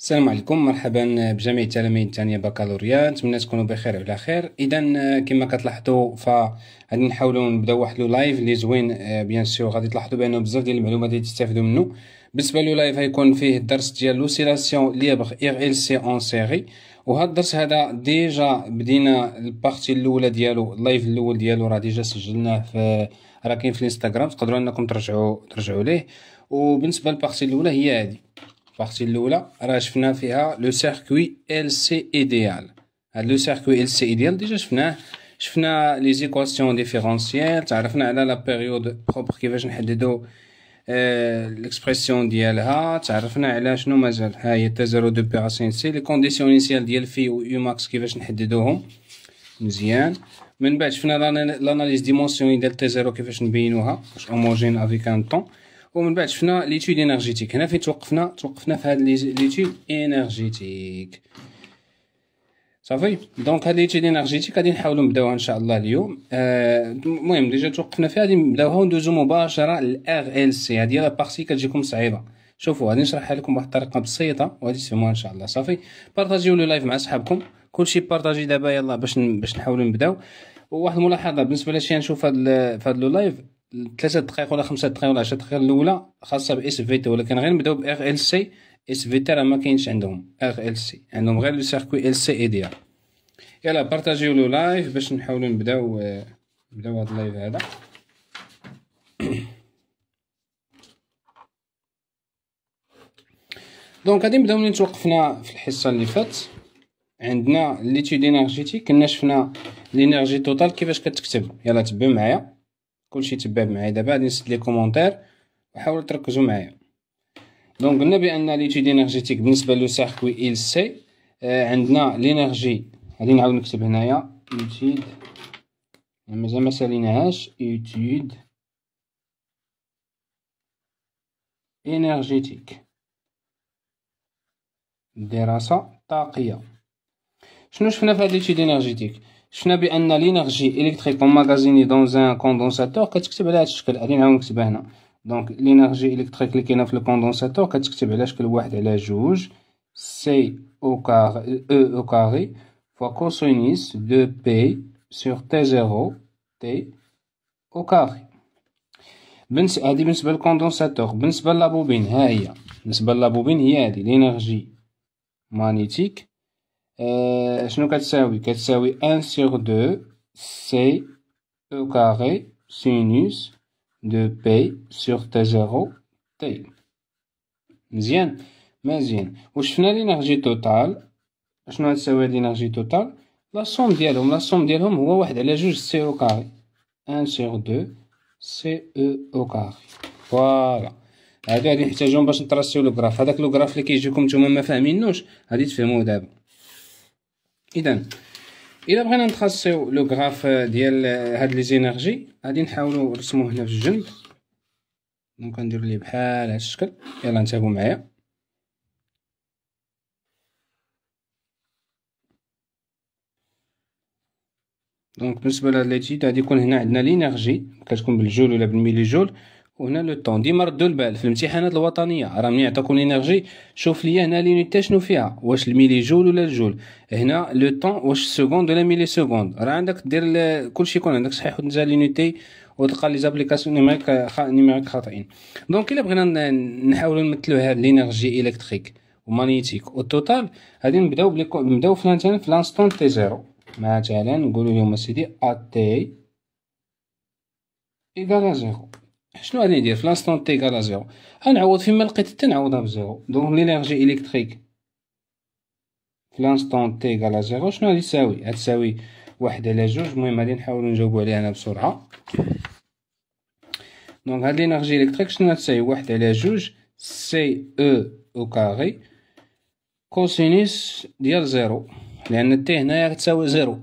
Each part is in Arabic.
السلام عليكم مرحبا بجميع التلاميذ الثانيه بكالوريا نتمنى تكونوا بخير وعلى خير اذا آه، كما كتلاحظوا غادي نحاولوا نبداو واحد لو لايف اللي زوين بيان آه، سور غادي تلاحظوا بانه بزاف ديال المعلومات اللي تستافدوا منه بالنسبه لو لايف غيكون فيه الدرس ديال لوسيلاسيون ليبر ار ال سي اون سيري وهذا الدرس هذا ديجا بدينا البارتي الاولى ديالو اللايف الاول ديالو راه ديجا سجلناه في راه كاين في الانستغرام تقدروا انكم ترجعوا ترجعوا ليه وبالنسبه للبارتي الاولى هي هذه البارتي الاولى راه شفنا فيها لو سيركوي ال سي ايديال هاد لو سيركوي ال سي ايديال ديجا شفناه شفنا لي زيكواسيون ديفيرونسييل تعرفنا على لا بيريود بروبر كيفاش نحددو آه ليكسبرسيون ديالها تعرفنا على شنو مازال ها هي تزارو دو بي سي لي كونديسيون انيسيال ديال في و يو ماكس كيفاش نحددوهم مزيان من بعد شفنا لاناليز ديمونسيون ديال تي زيرو كيفاش نبينوها واش اوموجين افيك ان طون ومن بعد شفنا ليتود انرجيتيك هنا فين توقفنا توقفنا في هاد ليتود انرجيتيك صافي دونك هاد ليتود انرجيتيك غادي نحاولو نبداوها ان شاء الله اليوم آه، المهم آه ديجا توقفنا فيها غادي نبداوها وندوزو مباشره للار ال سي هادي لا بارتي كتجيكم صعيبه شوفوا غادي نشرحها لكم بواحد الطريقه بسيطه وغادي تفهموها ان شاء الله صافي بارطاجيو لو لايف مع صحابكم كلشي بارطاجي دابا يلا باش باش نحاولو نبداو وواحد الملاحظه بالنسبه لشي نشوف في هاد لو لايف ثلاثة دقائق ولا خمسة دقائق ولا عشرة دقائق الاولى خاصه باس في تي ولكن غير نبداو ار ال سي اس في تي راه ما كاينش عندهم ار ال سي عندهم غير لو سيركوي ال سي اي دي يلا بارطاجيو لو لايف باش نحاولو نبداو آه، نبداو هاد اللايف هذا دونك غادي نبداو منين توقفنا في الحصه اللي فات عندنا ليتيود انرجيتي كنا شفنا لينيرجي توتال كيفاش كتكتب يلا تبعو معايا كلشي تبع معايا دابا غادي نسد لي كومونتير وحاولوا تركزوا معايا دونك قلنا بان ليتيد انرجيتيك بالنسبه لو سيركوي ال سي آه، عندنا لينيرجي غادي نعاود نكتب هنايا ليتيد يعني مازال ما ساليناهاش ايتيد انرجيتيك دراسه طاقيه شنو شفنا في هاد ليتيد انرجيتيك شفنا بان لينيرجي الكتريك ماغازيني دون ان كوندونساتور كتكتب على هذا الشكل غادي نعاود نكتبها هنا دونك لينيرجي الكتريك اللي كاينه في الكوندونساتور كتكتب على شكل واحد على جوج سي او كار او او كاري فوا كوسينيس دو بي سور تي زيرو تي او كاري بالنسبه هذه بالنسبه للكوندونساتور بالنسبه للابوبين ها هي بالنسبه للابوبين هي هذه لينيرجي مانيتيك آه شنو كتساوي كتساوي ان سيغ دو سي او كاري سينوس دو بي سيغ تا زيرو تي مزيان مزيان وشفنا لينيرجي توتال شنو غتساوي هاد لينيرجي توتال لا سوم ديالهم لا سوم ديالهم هو واحد على جوج سي او كاري ان سيغ دو سي او او كاري فوالا هادو غادي نحتاجهم باش نطراسيو لو كراف هداك لو كراف لي كيجيكم نتوما ما غادي تفهموه دابا اذا الى بغينا نتخصصيو لو غراف ديال هاد لي زينيرجي غادي نحاولو نرسموه هنا في الجنب دونك نديرو ليه بحال هاد الشكل يلا نتابعو معايا دونك بالنسبه لهاد ليتيد غادي يكون هنا عندنا لينيرجي كتكون بالجول ولا بالميلي جول وهنا لو طون ديما ردوا البال في الامتحانات الوطنيه راه ملي يعطيكم الانرجي شوف ليا هنا لونيتي شنو فيها واش الميلي جول ولا الجول هنا لو طون واش السكوند ولا ميلي سكوند راه عندك دير كلشي يكون عندك صحيح وتنزل لينيتي وتلقى لي زابليكاسيون نيميريك خ... نيميريك خاطئين دونك الا بغينا نحاولوا نمثلوا هاد لينيرجي الكتريك ومانيتيك والتوتال غادي نبداو بلي نبداو في لانتان في لانستون تي زيرو مثلا نقولوا لهم سيدي ا تي ايكال زيرو شنو غادي ندير في لانستون تي كالا زيرو غنعوض فيما لقيت حتى نعوضها بزيرو دونك لينيرجي الكتريك في لانستون تي كالا زيرو شنو غادي تساوي غتساوي واحد على جوج المهم غادي نحاولو نجاوبو عليها انا بسرعه دونك هاد لينيرجي الكتريك شنو غتساوي واحد على جوج سي او او كاري كوسينيس ديال زيرو لان تي هنايا غتساوي زيرو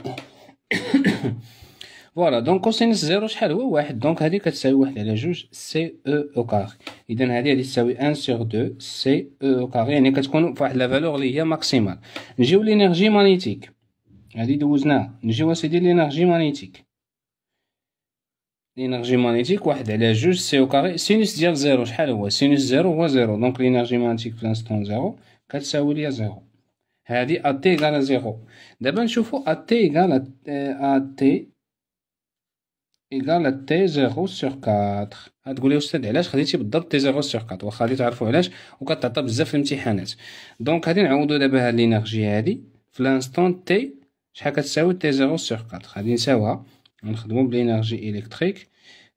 فوالا دونك كوسينس زيرو شحال هو واحد دونك هذه كتساوي واحد على جوج سي او او كاري اذا هذه غادي تساوي ان سيغ دو سي او او كاري يعني كتكون فواحد لا فالور اللي هي ماكسيمال نجيو لينيرجي مانيتيك هادي دوزناها نجيو اسيدي لينيرجي مانيتيك لينيرجي مانيتيك واحد على جوج سي او كاري سينوس ديال زيرو شحال هو سينوس زيرو هو زيرو دونك لينيرجي مانيتيك في لانستون زيرو كتساوي ليا زيرو هادي ا تي ايكال زيرو دابا نشوفو ا تي ايكال ا تي ايكال تي زيرو سور 4 غتقولي استاذ علاش خديتي بالضبط تي زيرو سور 4 واخا غادي تعرفوا علاش وكتعطى بزاف في الامتحانات دونك غادي نعوضو دابا هاد لينيرجي هادي في لانستون تي شحال كتساوي تي زيرو سور 4 غادي نساوها نخدمو بلينيرجي الكتريك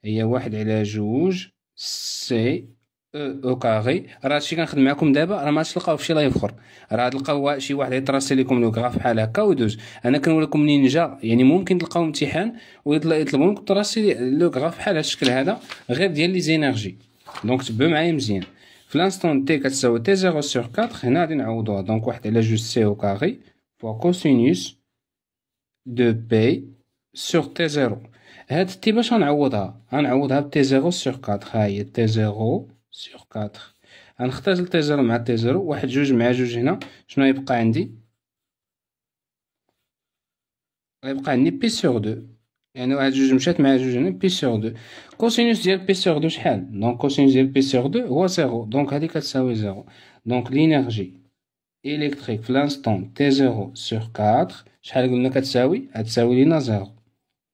هي واحد على جوج سي اوكاغي راه هادشي كنخدم معكم دابا راه ما تلقاوه فشي لايف اخر راه تلقاو شي واحد يتراسي لكم لو لوكاغا بحال هكا ودوز انا كنقول لكم منين جا يعني ممكن تلقاو امتحان ويطلبوا منكم تراسي لو لوكاغا بحال هاد الشكل هذا غير ديال لي زينيرجي دونك تبعوا معايا مزيان في لانستون تي كتساوي تي زيرو سور 4 هنا غادي نعوضوها دونك واحد على جوج سي او اوكاغي فوا كوسينوس دو بي سور تي زيرو هاد تي باش غنعوضها غنعوضها بتي زيرو سور 4 ها هي تي زيرو سيغ كاتر غنختار تي زيرو مع تي زيرو واحد جوج مع جوج هنا شنو يبقى عندي غيبقى عندي بي سيغ دو يعني واحد جوج مشات مع جوج هنا بي سيغ دو كوسينوس ديال بي سيغ دو شحال دونك كوسينوس ديال بي سيغ دو هو زيرو دونك هادي كتساوي زيرو دونك لينيرجي إلكتريك في لانستون تي زيرو sur 4 شحال قلنا كتساوي غتساوي لينا زيرو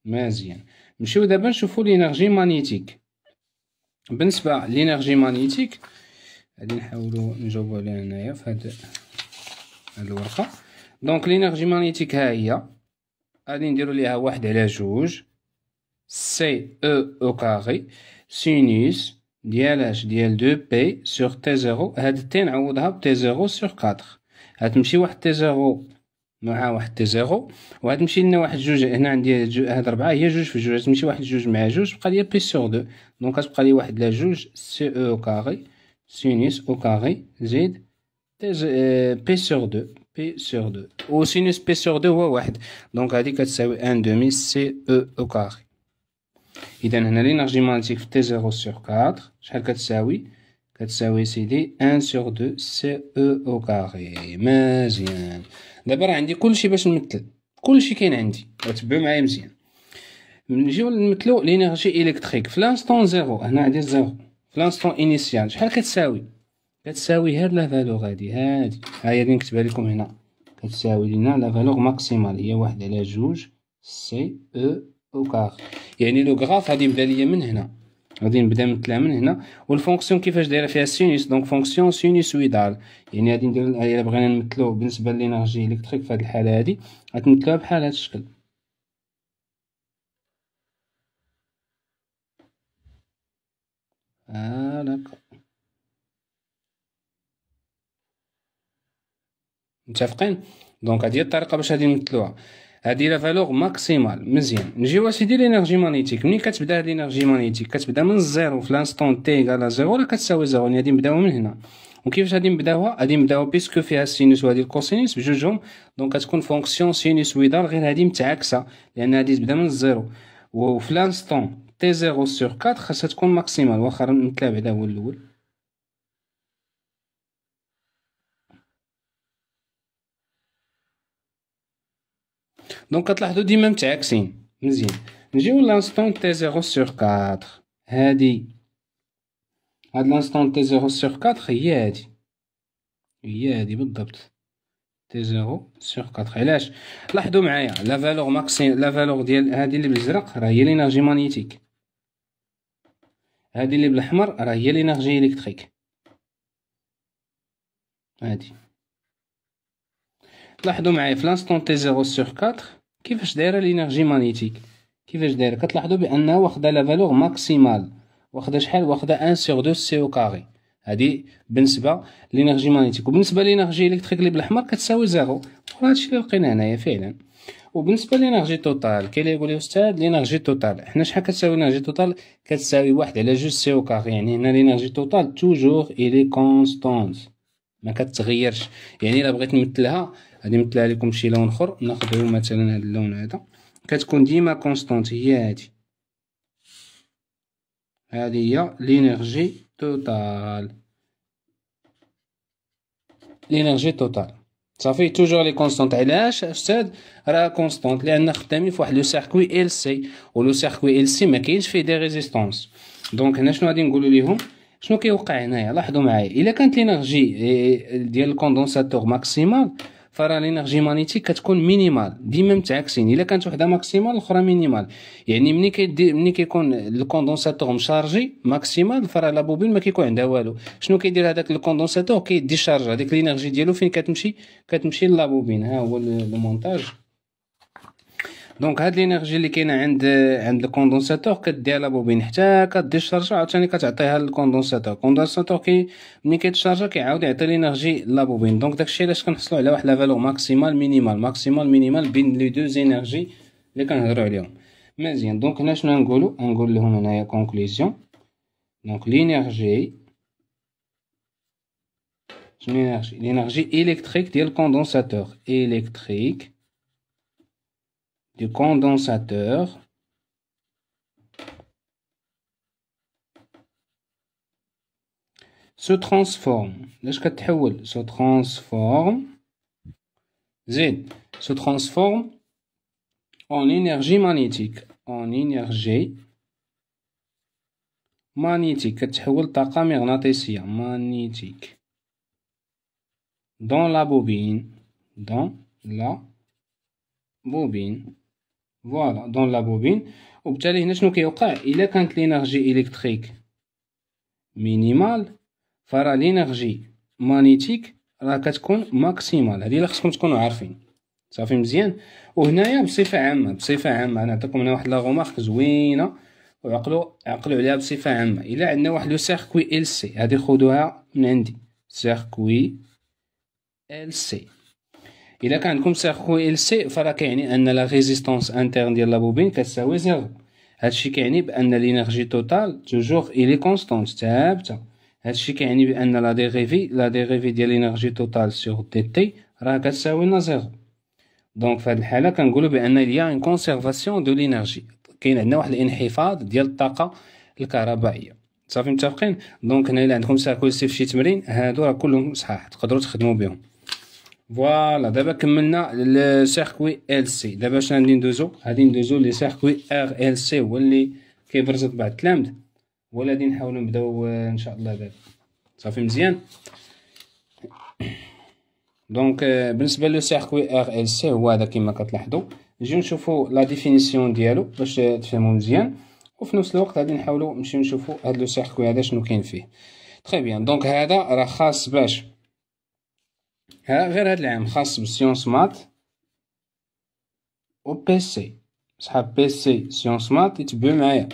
مزيان نمشيو دابا نشوفو لينيرجي مانيتيك بالنسبه لينيرجي مانيتيك غادي نحاولوا نجاوبوا عليها هنايا في هاد الورقه دونك لينيرجي مانيتيك ها هي غادي نديروا ليها واحد على جوج سي او او كاري سينوس ديال اش ديال دو بي سور تي زيرو هاد تي نعوضها بتي زيرو سور كاتر هتمشي واحد تي زيرو مع واحد تي زيرو تيزيرو وغتمشي لنا واحد جوج هنا عندي جو هاد ربعة هي جوج في جوج تمشي واحد جوج مع جوج بقى لي بي سور دو دونك كتبقى لي واحد لا جوج سي او كاغي سينيس او كاغي زيد تي زي... بي سور دو بي سور دو و سينيس بي سور دو هو واحد دونك هادي كتساوي ان دومي سي او او كاغي اذا هنا لينرجي مالتيك في تي زيرو سور كاتر شحال كتساوي كتساوي سيدي ان سور دو سي او او كاغي مزيان دابا راه عندي كلشي باش نمثل كلشي كاين عندي وتبعوا معايا مزيان نجيو نمثلو لينيرجي الكتريك في لانستون زيرو هنا عندي زيرو في لانستون انيسيال شحال كتساوي كتساوي هاد لا فالور هادي هادي ها هي اللي نكتبها لكم هنا كتساوي لينا لا فالور ماكسيمال هي واحد على جوج سي او او كار يعني لو غراف غادي يبدا ليا من هنا غادي نبدا من التلا من هنا والفونكسيون كيفاش دايره فيها سينوس دونك فونكسيون سينوسويدال يعني غادي ندير الا بغينا نمثلو بالنسبه للانرجي الكتريك في هذه الحاله هذه غتمثلوها بحال هذا الشكل هاك آه، متفقين دونك هذه الطريقه باش غادي نمثلوها هادي لا فالور ماكسيمال مزيان نجيو اسيدي لينيرجي مانيتيك ملي كتبدا هاد لينيرجي مانيتيك كتبدا من الزيرو في لانستون تي كالا زيرو ولا كتساوي زيرو يعني غادي نبداو من هنا وكيفاش غادي نبداوها غادي نبداو بيسكو فيها السينوس وهادي الكوسينوس بجوجهم دونك كتكون فونكسيون ويدال غير هادي متعاكسه لان هادي تبدا من الزيرو وفي لانستون تي زيرو سور 4 خاصها تكون ماكسيمال واخا نتلاعب على هو الاول دونك كتلاحظوا ديما متعاكسين مزيان نجيو لانستون تي زيرو سور كاتر هادي هاد لانستون تي زيرو سور كاتر هي هادي هي هادي بالضبط تي زيرو سور كاتر علاش لاحظوا معايا لا فالور ماكسي لا فالور ديال هادي اللي بالزرق راه هي لينيرجي مانيتيك هادي اللي بالاحمر راه هي لينيرجي الكتريك هادي لاحظوا معايا في لانستون تي زيرو سور 4 كيفاش دايره الانرجي مانيتيك كيفاش دايره كتلاحظوا بانها واخده لا فالور ماكسيمال واخده شحال واخده 1 سور 2 سي او كاري هادي بالنسبه للانرجي مانيتيك وبالنسبه للانرجي الكتريك اللي بالاحمر كتساوي زيرو وهذا الشيء اللي لقيناه هنايا فعلا وبالنسبه للانرجي توتال كاين اللي يقول لي استاذ الانرجي توتال حنا شحال كتساوي الانرجي توتال كتساوي واحد على جوج سي او كاري يعني هنا الانرجي توتال توجور الي كونستونت ما كتغيرش يعني الا بغيت نمثلها غادي نطلع لكم شي لون اخر ناخذ مثلا هذا اللون هذا كتكون ديما كونستانت هي هادي هذه هي لينيرجي توتال لينيرجي توتال صافي توجور لي كونستانت علاش استاذ راه كونستانت لان خدامين فواحد لو سيركوي ال سي ولو سيركوي ال سي ما كاينش فيه دي ريزيستونس دونك هنا شنو غادي نقولوا ليهم شنو كيوقع هنايا لاحظوا معايا الا كانت لينيرجي آه، آه، ديال الكوندونساتور ماكسيمال فراه لينيرجي مانيتيك كتكون مينيمال ديما متعاكسين الا كانت وحده ماكسيمال الاخرى مينيمال يعني ملي كيدي ملي كيكون الكوندونساتور مشارجي ماكسيمال فراه لا بوبين ما كيكون عندها والو شنو كيدير هذاك الكوندونساتور كيدي شارج هذيك لينيرجي ديالو فين كتمشي كتمشي بوبين ها هو المونتاج دونك هاد لينيرجي اللي كاينه عند عند الكوندونساتور كديها لابوبين حتى كديشارجا عاوتاني كتعطيها للكوندونساتور الكوندونساتور كي ملي كيتشارجا كيعاود يعطي لينيرجي لابوبين دونك داكشي علاش كنحصلوا على واحد لا فالور ماكسيمال مينيمال ماكسيمال مينيمال بين لي دوز زينيرجي اللي كنهضروا عليهم مزيان دونك هنا شنو نقولوا نقول لهم هنايا كونكليزيون دونك لينيرجي شنو لينيرجي لينيرجي الكتريك ديال الكوندونساتور الكتريك du condensateur se transforme se transforme z, se transforme en énergie magnétique en énergie magnétique magnétique dans la bobine dans la bobine فوالا دون لا بوبين وبالتالي هنا شنو كيوقع الا كانت لينرجي الكتريك مينيمال فرا لينرجي مانيتيك راه كتكون ماكسيمال هذه اللي خصكم تكونوا عارفين صافي مزيان وهنايا بصفه عامه بصفه عامه انا نعطيكم هنا واحد لا غومارك زوينه وعقلوا عقلوا عليها بصفه عامه الا عندنا واحد لو سيركوي ال سي هذه خذوها من عندي سيركوي ال سي الا كان عندكم سيرخو ال سي فراه كيعني ان لا ريزيستونس انترن ديال لابوبين كتساوي زيرو هادشي كيعني بان لينيرجي توتال توجور الي كونستونت ثابته هادشي كيعني بان لا ديريفي لا ديريفي ديال لينيرجي توتال سيغ دي تي راه كتساوي لنا زيرو دونك فهاد الحاله كنقولوا بان ليا ان كونسيرفاسيون دو لينيرجي كاين عندنا واحد الانحفاظ ديال الطاقه الكهربائيه صافي متفقين دونك هنا الا عندكم سي في شي تمرين هادو راه كلهم صحاح تقدروا تخدموا بهم فوالا دابا كملنا السيركوي ال سي دابا شنو غادي ندوزو غادي ندوزو لي سيركوي ار ال سي هو اللي كيبرز بعد التلامذ ولا غادي نحاولو نبداو ان شاء الله دابا صافي مزيان دونك بالنسبه لو سيركوي ار ال سي هو هذا كما كتلاحظوا نجيو نشوفو لا ديفينيسيون ديالو باش تفهمو مزيان وفي نفس الوقت غادي نحاولو نمشيو نشوفو هاد لو سيركوي هذا شنو كاين فيه تري بيان دونك هذا راه خاص باش ها غير هاد العام خاص بسيونس مات و بي سي صحاب بي سي سيونس مات يتبعو معايا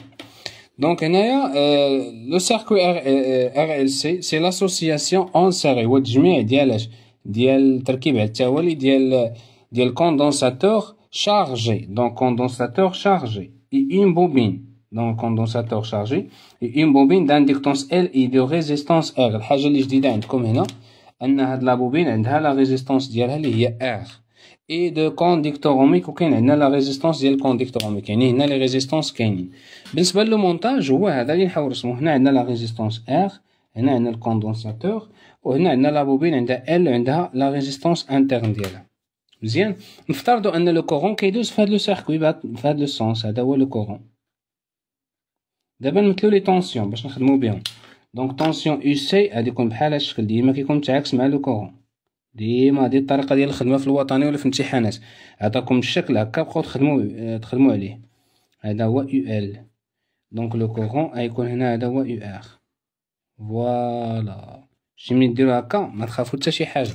دونك هنايا آه، لو سيركوي ار آه، ال آه، سي سي لاسوسياسيون اون سيري هو التجميع ديال اش ديال تركيب على التوالي ديال ديال كوندونساتور شارجي دونك كوندونساتور شارجي اي اون بوبين دونك كوندونساتور شارجي اي اون بوبين دانديكتونس ال اي دو ريزيستونس ار الحاجه اللي جديده عندكم هنا ان هاد لابوبين عندها لا ريزيستانس ديالها اللي هي ار اي دو كونديكتوروميك وكاين عندنا لا ريزيستانس ديال كونديكتوروميك يعني هنا لي ريزيستانس كاينين بالنسبه للمونتاج هو هذا اللي نحاول نرسمو هنا عندنا لا ريزيستانس ار هنا عندنا الكوندونساتور وهنا عندنا لابوبين عندها ال عندها لا ريزيستانس انترن ديالها مزيان نفترضوا ان لو كورون كيدوز في هاد لو سيركوي في هاد لو سونس هذا هو لو كورون دابا نمثلو لي طونسيون باش نخدمو بهم دونك طونسيون او سي غادي يكون بحال هاد الشكل ديما كيكون متعاكس مع لو كورون ديما هادي الطريقه ديال الخدمه في الوطني ولا في الامتحانات عطاكم الشكل هكا بقاو تخدموا تخدموا عليه هذا هو يو ال دونك لو كورون غيكون هنا هذا هو يو ار فوالا شي ملي ديرو هكا ما تخافوا حتى شي حاجه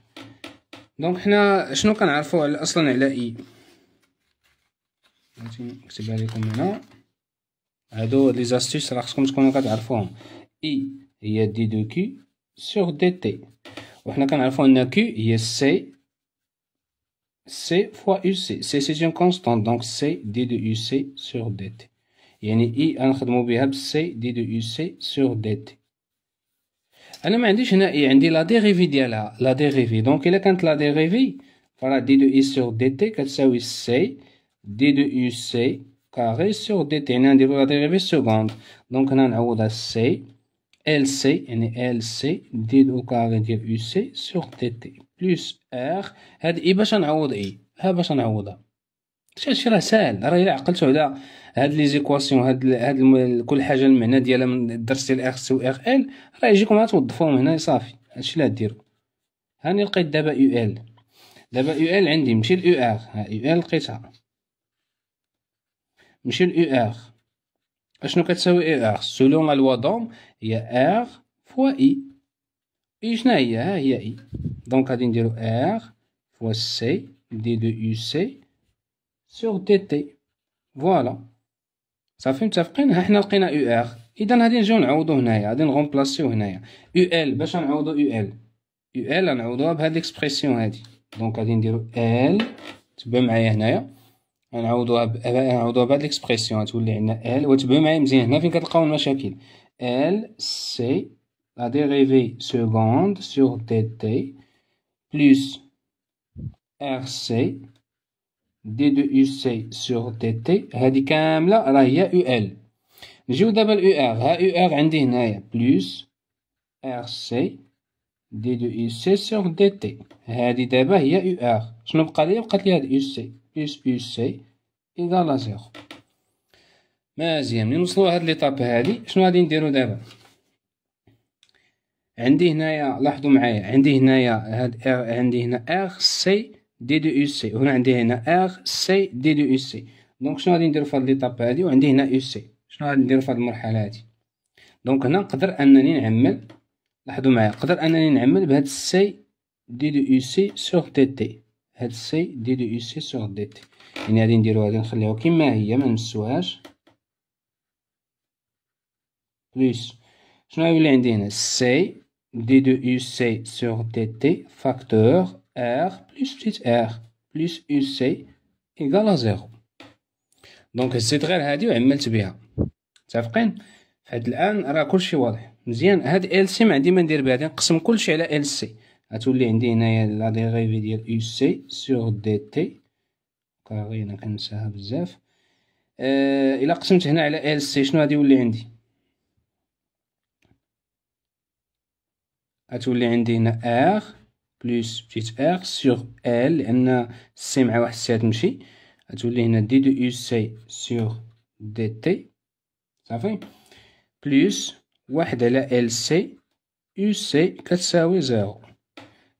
دونك حنا شنو كنعرفوا اصلا على اي غادي نكتبها لكم هنا هادو لي زاستيس راه خصكم تكونوا كتعرفوهم اي هي دي دو كي سور دي تي وحنا كنعرفوا ان كي هي سي سي فوا يو سي سي سي اون كونستون دونك سي دي دو يو سي سور دي تي يعني اي غنخدموا بها بسي دي دو يو سي سور دي تي انا ما عنديش هنا اي يعني عندي لا ديريفي ديالها لا ديريفي دونك الا كانت لا ديريفي فراه دي دو اي سور دي تي كتساوي سي دي دو يو سي كاري سور دي تي هنا نديرو لا ديريفي سكوند دونك هنا نعوضها سي ال سي يعني ال سي دي دو كاري ديال يو سي سور دي تي بلس ار هاد اي باش نعوض اي ها باش نعوضها هادشي راه ساهل راه الا عقلتو على هاد لي زيكواسيون هاد هاد كل حاجه المعنى ديالها من ديال اكس و اخ ال راه يجيكم عا توظفوهم هنا صافي هادشي اللي ديرو هاني لقيت دابا يو ال دابا يو ال عندي ماشي اليو اخ يو ال لقيتها ماشي يو اخ اشنو كتساوي اي ار سولون دوم هي ار فوا اي اي شنو هي ها هي اي دونك غادي نديرو ار فوا سي دي دو يو سي سور تي تي فوالا صافي متفقين ها حنا لقينا يو ار اذا غادي نجيو نعوضو هنايا غادي نغومبلاسيو هنايا يو ال باش نعوضو يو ال يو ال غنعوضوها بهاد ليكسبرسيون هادي دونك غادي نديرو ال تبعو معايا هنايا غنعوضوها ب... غنعوضوها بهاد ليكسبرسيون تولي عندنا ال وتبعو معايا مزيان هنا فين كتلقاو المشاكل ال سي لا ديريفي سكوند سور تي تي بلس ار سي دي دو يو سي سور دي تي هادي كاملة راه هي أو ال نجيو دابا لأو ار ها أو ار عندي هنايا بلوس ار سي دي دو يو سي سور دي تي هادي دابا هي أو ار شنو بقى ليا بقات لي هاد يو سي بلوس يو سي لا زيرو مزيان ملي نوصلو هاد ليطاب هادي شنو غادي نديرو دابا عندي هنايا لاحظوا معايا عندي هنايا هاد ار عندي هنا ار سي دي دو او سي هنا عندي هنا ار سي دي دو او سي دونك شنو غادي ندير في هاد ليطاب هادي وعندي هنا او سي شنو غادي ندير في هاد المرحله هادي دونك هنا نقدر انني نعمل لاحظوا معايا نقدر انني نعمل بهاد سي دي دو او سي سور دي تي هاد سي دي دو او سي سور دي تي يعني غادي نديرو غادي نخليوها كيما هي ما نمسوهاش بلس شنو غيولي عندي هنا سي دي دو او سي سور دي تي فاكتور R plus petite r plus UC إيكال à 0 دونك هزيت غير هادي وعملت بها متفقين فهاد الان راه كلشي واضح مزيان هاد ال سي ما عندي ما ندير بها نقسم كلشي على ال سي غتولي عندي هنايا لا ديريفي ديال يو سي سور دي تي كاري انا كنساها بزاف أه الا قسمت هنا على ال سي شنو غادي يولي عندي غتولي عندي هنا ار بلس بتيت اغ سيغ ال لأن سي مع واحد السي تمشي غتولي هنا دي دو يو سي سيغ دي تي صافي بلس واحد على ال سي يو سي كتساوي زيرو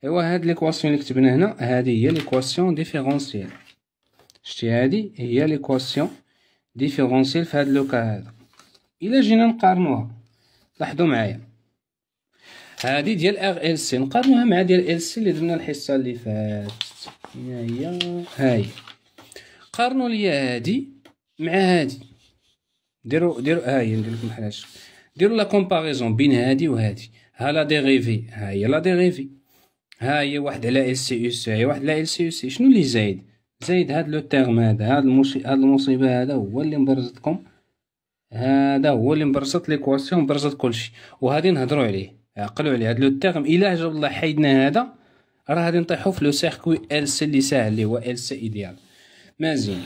ايوا هاد ليكواسيون لي كتبنا هنا هادي هي ليكواسيون ديفيرونسيال شتي هادي هي ليكواسيون ديفيرونسيال في هاد لوكا هذا الى جينا نقارنوها لاحظوا معايا هذه ديال ار ال سي نقارنوها مع ديال ال سي اللي درنا الحصه اللي فاتت هنا هي هاي قارنوا لي هادي مع هادي ديروا ديروا ها هي ندير لكم بحال ديروا لا كومباريزون بين هادي وهذه ها لا ديريفي ها هي لا ديريفي ها هي واحد على ال سي اس هي واحد على ال سي اس شنو اللي زايد زايد هاد لو تيرم هذا هاد المش... هاد المصيبه هذا هو اللي مبرزتكم هذا هو اللي مبرزت ليكواسيون مبرزت كلشي وهذه نهضروا عليه عقلوا عليه هذا لو تيرم الا جاب الله حيدنا هذا راه غادي نطيحو في لو سيركوي ال سي اللي ساهل اللي هو ال سي ايديال مازيان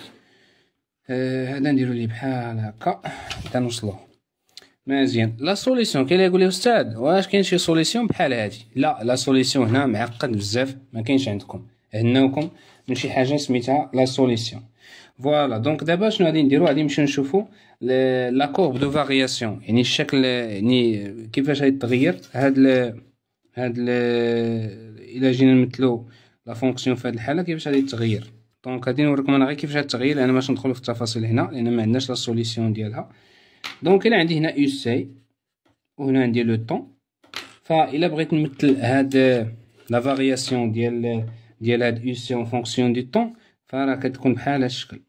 آه، هذا نديرو ليه بحال هكا حتى نوصلو مزيان لا سوليسيون كي يقول لي استاذ واش كاين شي سوليسيون بحال هادي لا لا سوليسيون هنا معقد بزاف ما كاينش عندكم هناكم من شي حاجه سميتها لا سوليسيون فوالا دونك دابا شنو غادي نديرو غادي نمشيو نشوفو لا كورب دو فارياسيون يعني الشكل يعني كيفاش غيتغير هاد ال هاد ال الى جينا نمثلو لا فونكسيون في هاد الحاله كيفاش غادي تغير دونك غادي نوريكم انا غير كيفاش غتغير انا باش ندخلو في التفاصيل هنا لان ما عندناش لا سوليسيون ديالها دونك انا عندي هنا يو سي وهنا عندي لو طون فالا بغيت نمثل هاد لا فارياسيون ديال ديال هاد يو سي اون فونكسيون دي طون فراه كتكون بحال هاد الشكل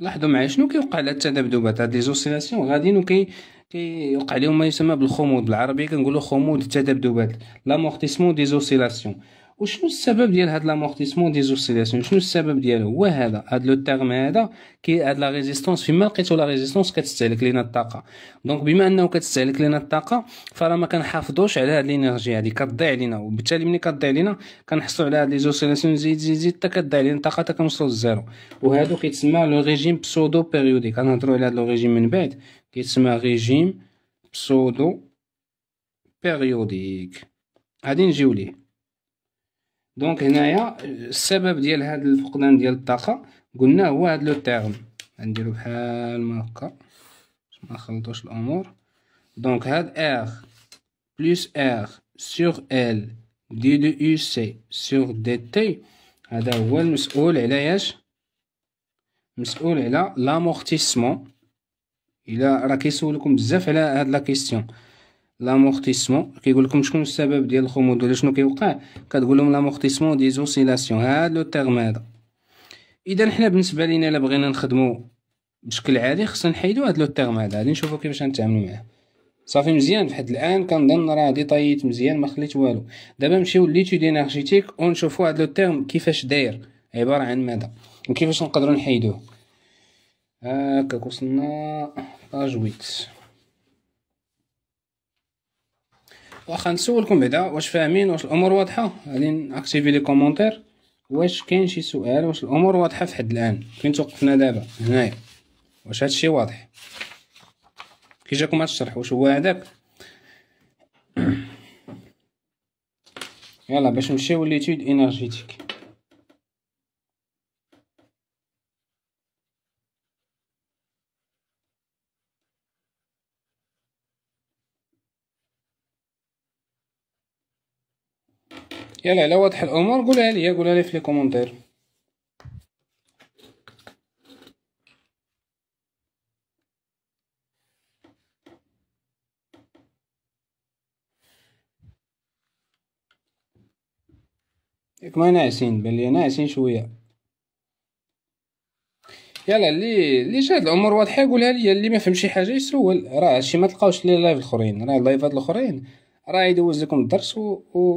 لاحظوا معايا شنو كيوقع على التذبذبات هاد لي زوسيلاسيون غاديين وكي كيوقع لهم ما يسمى بالخمود بالعربيه كنقولوا خمود التذبذبات لامورتيسمون دي زوسيلاسيون وشنو السبب ديال هاد لامورتيسمون دي زوسيلاسيون شنو السبب ديالو هو هذا هاد لو تيرم هذا كي هاد لا ريزيستونس فيما لقيتو لا ريزيستونس كتستهلك لينا الطاقه دونك بما انه كتستهلك لينا الطاقه فراه ما كنحافظوش على هاد الانرجي هادي كتضيع لينا وبالتالي ملي كتضيع لينا كنحصلو على هاد لي زوسيلاسيون زيد زيد زيد حتى كتضيع لينا الطاقه حتى كنوصلو للزيرو وهادو كيتسمى لو ريجيم بسودو بيريوديك كنهضروا على هاد لو ريجيم من بعد كيتسمى ريجيم بسودو بيريوديك غادي نجيو ليه دونك هنايا السبب ديال هاد الفقدان ديال الطاقه قلنا هو هاد لو تيرم غنديرو بحال ما هكا باش ما نخلطوش الامور دونك هاد ار بلس ار سور ال دي دو يو سي سور دي تي هذا هو المسؤول على ياش مسؤول على لامورتيسمون الا راه كيسولكم بزاف على هاد لا كيسيون لامورتيسمون كيقول لكم شكون السبب ديال الخمود ولا شنو كيوقع كتقول لهم لامورتيسمون دي زوسيلاسيون هاد لو تيرم هذا اذا حنا بالنسبه لينا الا بغينا نخدمو بشكل عادي خصنا نحيدو هاد لو تيرم هذا غادي نشوفو كيفاش غنتعاملو معاه صافي مزيان فحد الان كنظن راه غادي طيت مزيان ما خليت والو دابا نمشيو ليتود انرجيتيك ونشوفو هاد لو تيرم كيفاش داير عباره عن ماذا وكيفاش نقدروا نحيدوه هاكا وصلنا باج 8 واخا نسولكم بعدا واش فاهمين واش الامور واضحه غادي ناكتيفي لي كومونتير واش كاين شي سؤال واش الامور واضحه في حد الان فين توقفنا دابا هنايا واش هادشي واضح كي جاكم هاد الشرح واش هو هذاك يلا باش نمشيو ليتود انرجيتيك يلا على واضح الامور قولها لي قولها لي في لي كومونتير ياك ما ناعسين بان لي ناعسين شويه يلا اللي اللي شاد الامور واضحه قولها لي اللي ما فهم شي حاجه يسول راه هادشي ما تلقاوش لي لايف الاخرين راه اللايفات الاخرين راه يدوز لكم الدرس و, و...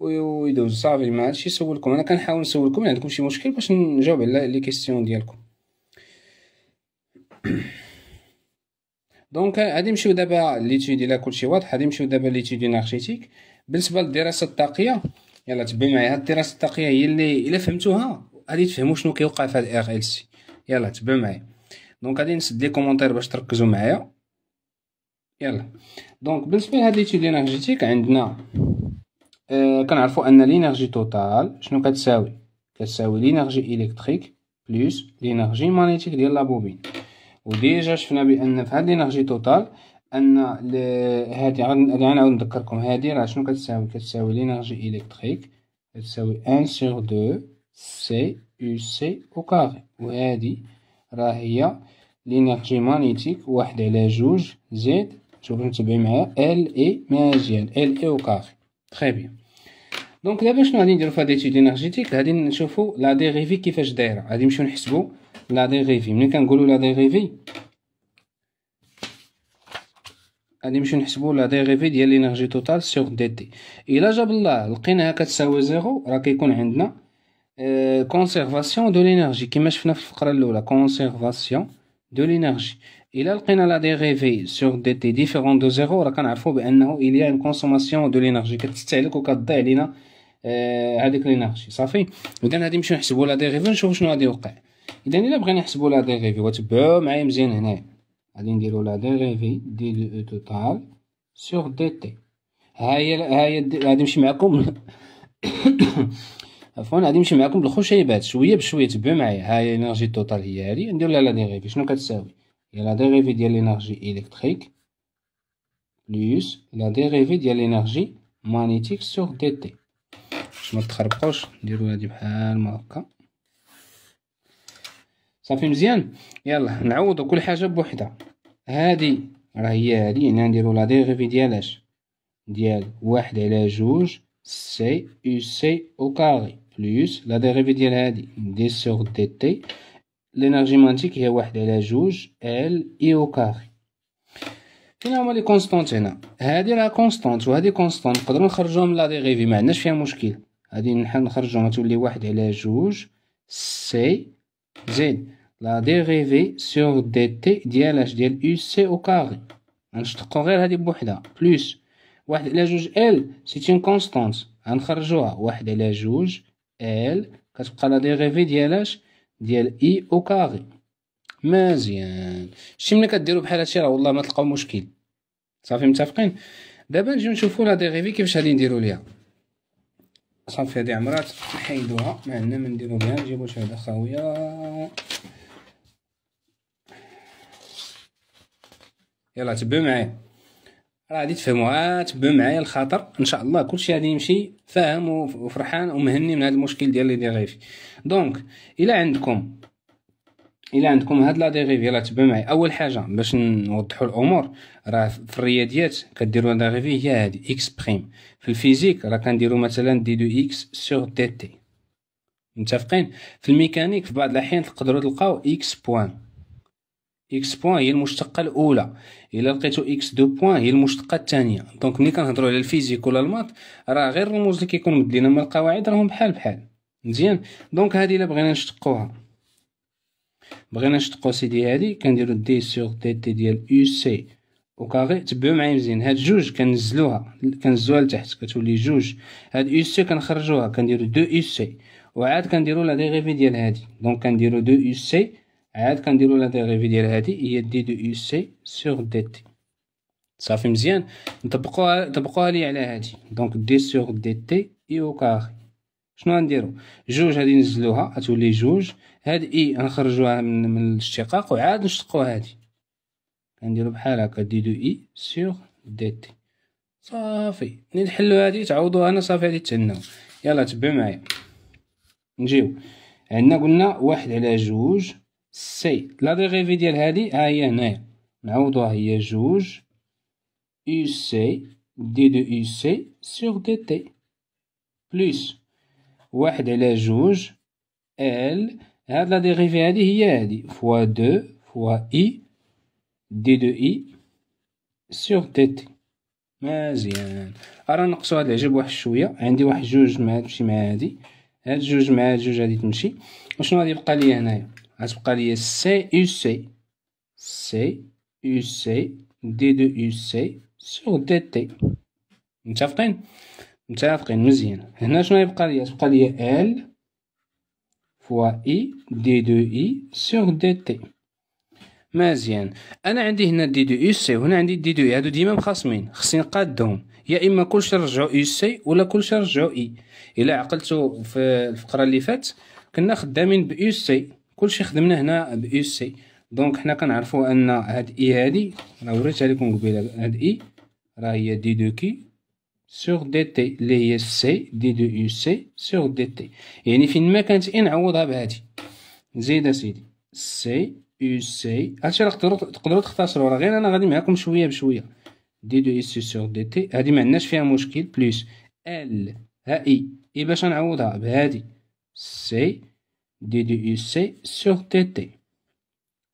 ويدوز صافي ما عادش يسولكم انا كنحاول نسولكم يعني عندكم شي مشكل باش نجاوب على لي كيسيون ديالكم دونك غادي نمشيو دابا ليتيود لا كلشي واضح غادي نمشيو دابا ليتيود انرجيتيك بالنسبه للدراسه الطاقيه يلا تبعي معايا هاد الدراسه الطاقيه هي اللي الا فهمتوها غادي تفهموا شنو كيوقع في هاد ار ال سي يلا تبعوا معايا دونك غادي نسد لي كومونتير باش تركزوا معايا يلا دونك بالنسبه لهاد ليتيود انرجيتيك عندنا كنعرفوا آه، كنعرفو ان لينيرجي توتال شنو كتساوي كتساوي لينيرجي الكتريك بلس لينيرجي مانيتيك ديال لابوبين وديجا شفنا بان في هاد لينيرجي توتال ان هادي غنعاود نذكركم هادي راه شنو كتساوي كتساوي لينيرجي الكتريك كتساوي 1 سيغ 2 سي او سي او كاري وهادي راه هي لينيرجي مانيتيك واحد على جوج زيد شوفوا متبعي معايا ال اي مزيان ال اي او كاري تخي بيان دونك دابا شنو غادي نديرو في هاد انرجيتيك غادي نشوفو لا ديريفي كيفاش دايره غادي نمشيو نحسبو لا ديريفي ملي كنقولو لا ديريفي غادي نمشيو نحسبو لا ديريفي ديال لينرجي توتال سيغ دي تي الا جاب الله لقيناها كتساوي زيرو راه كيكون عندنا كونسيرفاسيون دو لينرجي كيما شفنا في الفقره الاولى كونسيرفاسيون دو لينرجي الا لقينا لا ديريفي سيغ دي تي ديفيرون دو زيرو راه كنعرفو بانه il y a une consommation de l'énergie كتستهلك وكتضيع لينا آه، هذيك لينارشي صافي اذا غادي نمشيو نحسبوا لا ديريفي نشوفوا شنو غادي يوقع اذا الا بغينا نحسبوا لا ديريفي وتبعوا معايا مزيان هنايا غادي نديروا لا ديريفي دي لو او توتال سور دي تي ها هي ها هي غادي نمشي معكم عفوا غادي نمشي معكم بالخشيبات شويه بشويه تبعوا معايا ها هي انرجي توتال هي هذه نديروا لا ديريفي شنو كتساوي هي لا ديريفي ديال لينارجي الكتريك بلس لا ديريفي ديال لينارجي مانيتيك سور دي تي ما تخربقوش نديرو هادي بحال ما هكا صافي مزيان يلا نعوضو كل حاجه بوحدها هادي راه هي هادي هنا نديرو لا ديريفي ديال اش ديال واحد على جوج سي او سي او كاري بلوس لا ديال هادي دي سوغ دي تي لينرجي مانتيك هي واحد على جوج ال اي او كاري فين هما لي كونستونت هنا هادي راه كونستونت وهادي كونستونت نقدرو نخرجوهم لا ديريفي ما عندناش فيها مشكل غادي نحل نخرجو غتولي واحد على جوج سي زيد لا ديريفي سور دي تي ديال اش ديال او سي او كاري غنشتقو غير هادي بوحدها بلوس واحد على جوج ال سي اون كونستانت غنخرجوها واحد على جوج ال كتبقى لا ديريفي ديال اش ديال اي او كاري مزيان شتي ملي كديرو بحال هادشي راه والله ما تلقاو مشكل صافي متفقين دابا نجيو نشوفو لا ديريفي كيفاش غادي نديرو ليها صافي هذه عمرات نحيدوها ما عندنا ما نديرو بها نجيبو شي خاويه يلا تبعوا معايا راه غادي تفهموها آه، تبعوا معايا الخاطر ان شاء الله كلشي غادي يمشي فاهم وفرحان ومهني من هذا المشكل ديال اللي غيفي دونك الى عندكم الا عندكم هاد لا ديريف يلاه تبع معايا اول حاجه باش نوضحوا الامور راه في الرياضيات كديروا لا ديريف هي هادي اكس بريم في الفيزيك راه كنديروا مثلا دي دو اكس سور دي تي متفقين في الميكانيك في بعض الاحيان تقدروا تلقاو اكس بوان اكس بوان هي المشتقه الاولى الا لقيتو اكس دو بوان هي المشتقه الثانيه دونك ملي كنهضروا على الفيزيك ولا الماط راه غير الرموز اللي كيكون مدينا من القواعد راهم بحال بحال مزيان دونك هذه الا بغينا نشتقوها بغينا نشطقو سي دي هادي كنديرو دي سيغ دي تي ديال يو سي وكاغي تبعو معايا مزيان هاد جوج كنزلوها كنزلوها لتحت كتولي جوج هاد يو سي كنخرجوها كنديرو دو يو سي وعاد كنديرو لا ديغيفي ديال هادي دونك كنديرو دو يو سي عاد كنديرو لا ديغيفي ديال هادي هي دي دو يو سي سيغ دي تي صافي مزيان نطبقوها طبقوها لي على هادي دونك دي سيغ دي تي يو كاغي شنو غنديرو جوج هادي نزلوها غتولي جوج هاد اي غنخرجوها من, من الاشتقاق وعاد نشتقو هادي كنديرو بحال هكا دي دو اي سيغ دي تي صافي ملي تحلو هادي تعوضوها انا صافي هادي تهناو يلا تبع معايا نجيو عندنا قلنا واحد على جوج سي لا ديغيفي ديال هادي ها هي هنايا نعوضوها هي جوج اي سي دي دو اي سي سيغ دي تي بلس واحد على جوج ال هاد لا ديريفي هادي هي هادي فوا دو فوا اي دي دو اي سيغ تي تي مزيان ارا نقصو هاد العجب واحد شويه عندي واحد جوج مع هاد تمشي مع هادي هاد جوج مع هاد جوج هادي تمشي وشنو غادي يبقى ليا هنايا غتبقى ليا سي يو سي سي يو سي دي دو يو سي سيغ دي تي متفقين متافقين مزيان هنا شنو يبقى ليا تبقى ليا ال فوا اي دي دو اي سور دي تي مزيان انا عندي هنا دي دو اي سي وهنا عندي دي دو اي هادو ديما مخاصمين خصني نقادهم يا اما كلشي نرجعو اي سي ولا كلشي نرجعو اي الا عقلتو في الفقره اللي فات كنا خدامين باي سي كلشي خدمنا هنا باي سي دونك حنا كنعرفو ان هاد اي هادي راه وريتها لكم قبيله هاد اي راه هي دي دو كي سور دي تي اللي هي سي دي دو يو سي سور دي تي يعني فين ما كانت اي نعوضها بهادي نزيد اسيدي سي يو سي هادشي راه تقدروا تقدروا تختصروا راه غير انا غادي معاكم شويه بشويه دي دو يو سي سور دي تي هادي ما عندناش فيها مشكل بلس ال ها اي اي باش نعوضها بهادي سي دي دو يو سي سور دي تي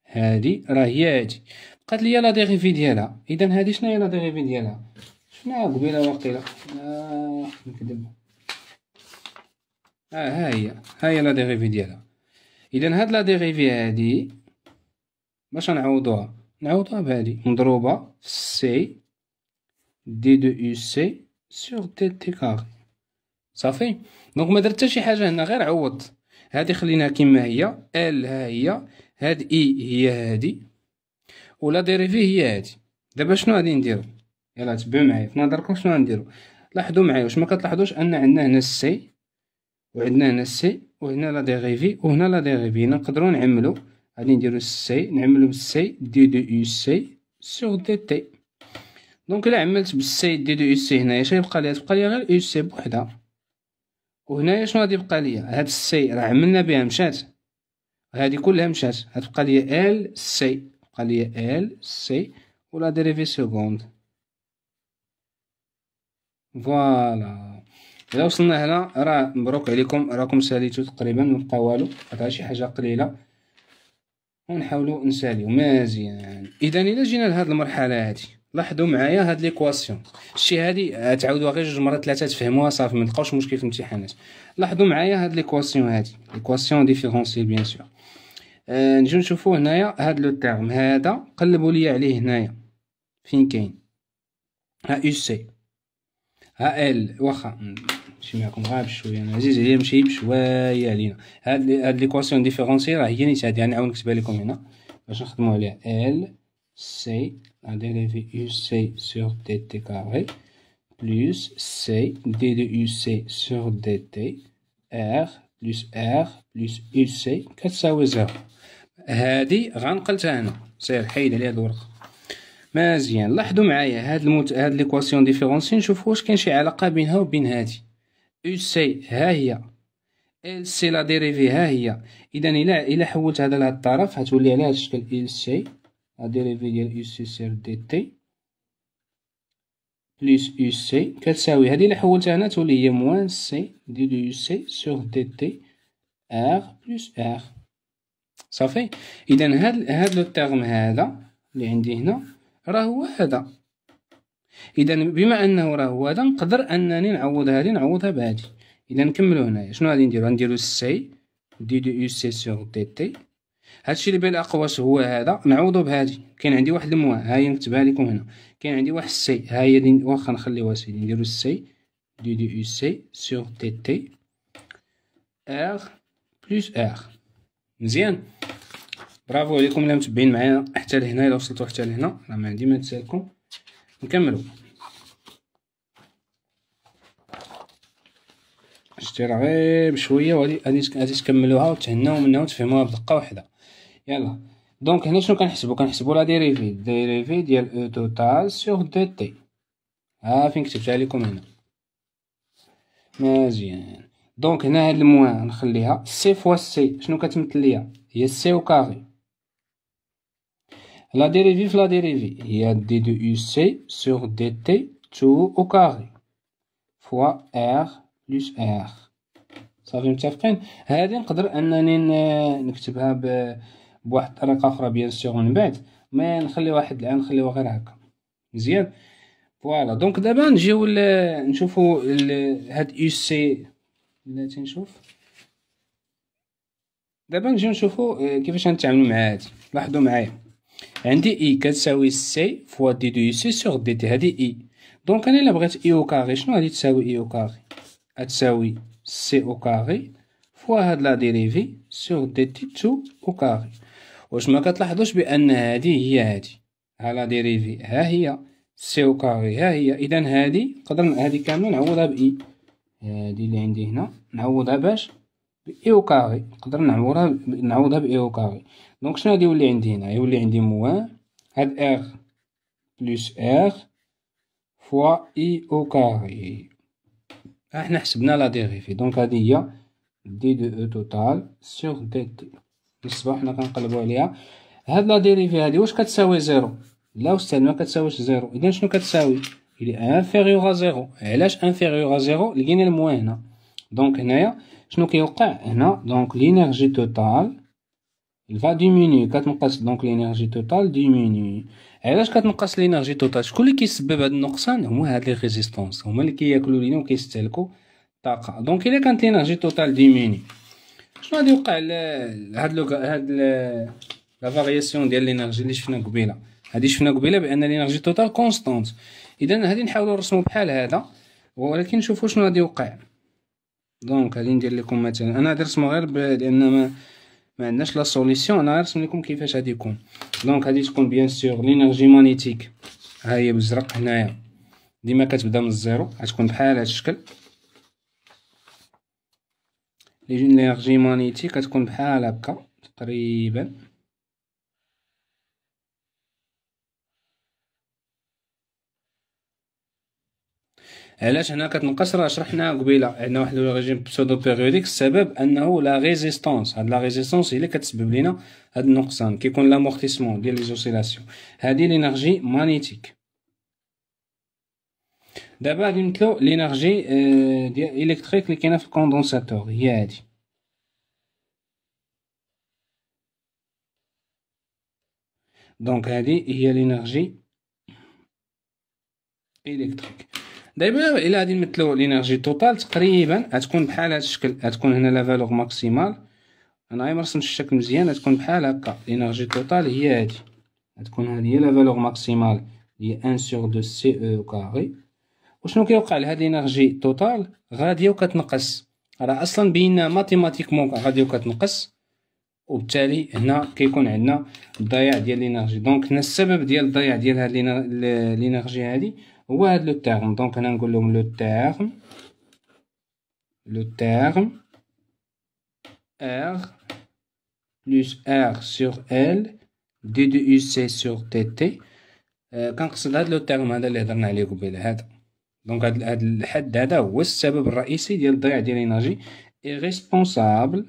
هادي راه هي هادي بقات لي لا ديريفي ديالها اذا هادي شنو هي لا ديريفي ديالها شفناها قبيله وقيله آه نكذب اه ها هي ها هي لا ديريفي ديالها اذا هاد لا ديريفي هادي باش نعوضوها نعوضوها بهادي مضروبه في سي دي دو يو سي سور تي تي كاري صافي دونك ما درت حتى شي حاجه هنا غير عوض هادي خليناها كما هي ال ها هي هاد اي e هي هادي ولا ديريفي هي هادي دابا شنو غادي نديرو يلا تبعو معايا في نظركم شنو غنديرو لاحظوا معايا واش ما كتلاحظوش ان عندنا هنا السي وعندنا هنا السي وهنا لا ديغيفي وهنا لا ديغيفي نقدروا نعملو غادي نديرو السي نعملو بالسي دي دو يو سي سور دي تي دونك الا عملت بالسي دي دو يو سي هنايا اش يبقى ليا تبقى لي غير يو سي بوحدها وهنايا شنو غادي يبقى ليا هاد السي راه عملنا بها مشات هادي كلها مشات غتبقى ليا ال سي بقى ليا ال سي ولا ديريفي سكوند فوالا الا وصلنا هنا راه مبروك عليكم راكم ساليتو تقريبا بقى والو قطع شي حاجه قليله ونحاولوا نساليو مزيان اذا الا جينا لهاد المرحله هادي لاحظوا معايا هاد ليكواسيون الشيء هادي آه، تعاودوها غير جوج مرات ثلاثه تفهموها صافي ما تلقاوش مشكل في الامتحانات لاحظوا معايا هاد ليكواسيون هادي ليكواسيون ديفيرونسيال بيان سور آه نجيو نشوفوا هنايا هاد لو تيرم هذا قلبوا لي عليه هنايا فين كاين ها اي سي ها ال واخا نمشي معكم غير بشويه انا عزيز عليا نمشي بشويه علينا هاد هاد ليكواسيون ديفيرونسي راه هي نيت هادي غنعاود يعني نكتبها لكم هنا باش نخدمو عليها ال سي دي في يو سي سور دي تي كاري بلس سي دي دو يو سي سور دي تي ار بلس ار بلس يو سي كتساوي زيرو هادي غنقلتها انا سير حيد عليها هاد الورقه مزيان لاحظوا معايا هاد المت... هاد ليكواسيون ديفيرونسي نشوفوا واش كاين شي علاقه بينها وبين هادي او سي ها هي ال سي لا ديريفي ها هي اذا الا الى حولت هذا لهاد الطرف هتولي على هاد الشكل ال سي لا ديريفي ديال او سي سير دي تي بلس او سي كتساوي هادي الا حولتها هنا تولي هي موان سي ديال او سي سور دي تي ار بلس ار صافي اذا هاد هاد لو تيرم هذا اللي عندي هنا راه هو هذا اذا بما انه راه هو هذا نقدر انني نعوض هذه نعوضها بهذه اذا نكملو هنايا شنو غادي نديرو نديروا سي دي دي يو سي سور دي تي هادشي اللي بين الاقواس هو هذا نعوضو بهادي كاين عندي واحد الموا ها هي نكتبها لكم هنا كاين عندي واحد سي ها هي واخا نخليوها سي نديرو سي دي دي يو سي سور دي تي ار بلس ار مزيان برافو عليكم اللي متبعين معايا حتى لهنا الى وصلتوا حتى لهنا راه ما عندي ما نسالكم نكملوا شتي راه غير بشويه وغادي غادي تكملوها وتهناو منها وتفهموها بدقه واحده يلا دونك هنا شنو كنحسبو كنحسبو لا ديريفي ديريفي ديال او توتال سور دو تي ها فين كتبتها لكم هنا مزيان دونك هنا هاد الموان نخليها سي فوا سي شنو كتمثل ليا هي سي وكاري La dérivive, la dérivive. Il y a d de uc sur dt tout au carré fois r plus r. صافي متفقين هذه نقدر انني نكتبها بواحد الطريقه اخرى بيان سيغ من بعد ما نخلي واحد الان نخليوها غير هكا مزيان فوالا دونك دابا نجيو نشوفوا هاد أو سي لا نشوف، دابا نجيو نشوفو كيفاش غنتعاملو مع هادي لاحظو معايا عندي اي كتساوي سي فوا دي دو سي سوغ دي تي هادي اي دونك انا الا بغيت اي او كاغي شنو غادي تساوي اي او كاغي غتساوي سي او كاغي فوا هاد لا ديريفي سوغ دي تي تو او كاغي واش ما كتلاحظوش بان هادي هي هادي ها لا ديريفي ها هي سي او كاغي ها هي اذا هادي نقدر هادي كامله نعوضها باي هادي اللي عندي هنا نعوضها باش باي او كاغي نقدر نعوضها نعوضها باي او كاغي دونك شنو غادي يولي عندي هنا يولي عندي موان هاد ار بلس ار فوا اي او كاري احنا حسبنا لا ديريفي دونك هادي هي دي دو او توتال سور دي تي الصباح حنا كنقلبو عليها هاد لا ديريفي هادي واش كتساوي زيرو لا استاذ ما كتساويش زيرو اذا شنو كتساوي الي انفيريور ا زيرو علاش انفيريور ا زيرو لقينا الموان هنا دونك هنايا شنو كيوقع هنا دونك لينيرجي توتال الفا ديميني كتنقص دونك لينيرجي توتال ديميني علاش كتنقص لينيرجي توتال شكون اللي كيسبب هاد النقصان هما هاد لي ريزيستونس هما اللي كياكلو لينا وكيستهلكوا الطاقه دونك الا كانت لينيرجي توتال ديميني شنو غادي يوقع هاد لو هاد لا فارياسيون ديال لينيرجي اللي شفنا قبيله هادي شفنا قبيله بان لينيرجي توتال كونستانت اذا هادي نحاولو نرسمو بحال هذا ولكن نشوفو شنو غادي يوقع دونك غادي ندير لكم مثلا انا غادي نرسمو غير لان ما ما عندناش لا سوليسيون انا نرسم لكم كيفاش غادي يكون دونك غادي تكون بيان سور لينيرجي مانيتيك ها هي بالزرق هنايا ديما كتبدا من الزيرو غتكون بحال هذا الشكل لينيرجي مانيتيك غتكون بحال هكا تقريبا علاش هنا كتنقصر شرحنا قبيله عندنا واحد لو ريجيم بسودو بيريوديك السبب انه لا ريزيستانس هاد لا ريزيستانس هي اللي كتسبب لنا هاد النقصان كيكون لامورتيسمون ديال لي زوسيلاسيون هادي لينيرجي مانيتيك دابا غادي نمثلو لينيرجي آه، ديال الكتريك اللي كاينه في الكوندونساتور هي هادي دونك هادي هي لينيرجي الكتريك دابا الا غادي نمثلو لينيرجي توتال تقريبا غتكون بحال هذا الشكل غتكون هنا لا فالور ماكسيمال انا غير مرسم الشكل مزيان غتكون بحال هكا لينيرجي توتال هي هادي غتكون هادي هي لا فالور ماكسيمال هي 1 سور دو سي او كاري وشنو كيوقع لهاد لينيرجي توتال غاديه وكتنقص راه اصلا بينا ماتيماتيكمون غاديه وكتنقص وبالتالي هنا كيكون عندنا الضياع ديال لينيرجي دونك هنا السبب ديال الضياع ديال هاد لينيرجي هادي ou à le terme. Donc, on a le terme, le terme, R plus R sur L, D de UC sur TT. Euh, quand cela le terme, hein, on a le terme. Donc, le terme, c'est le terme de l'énergie est responsable,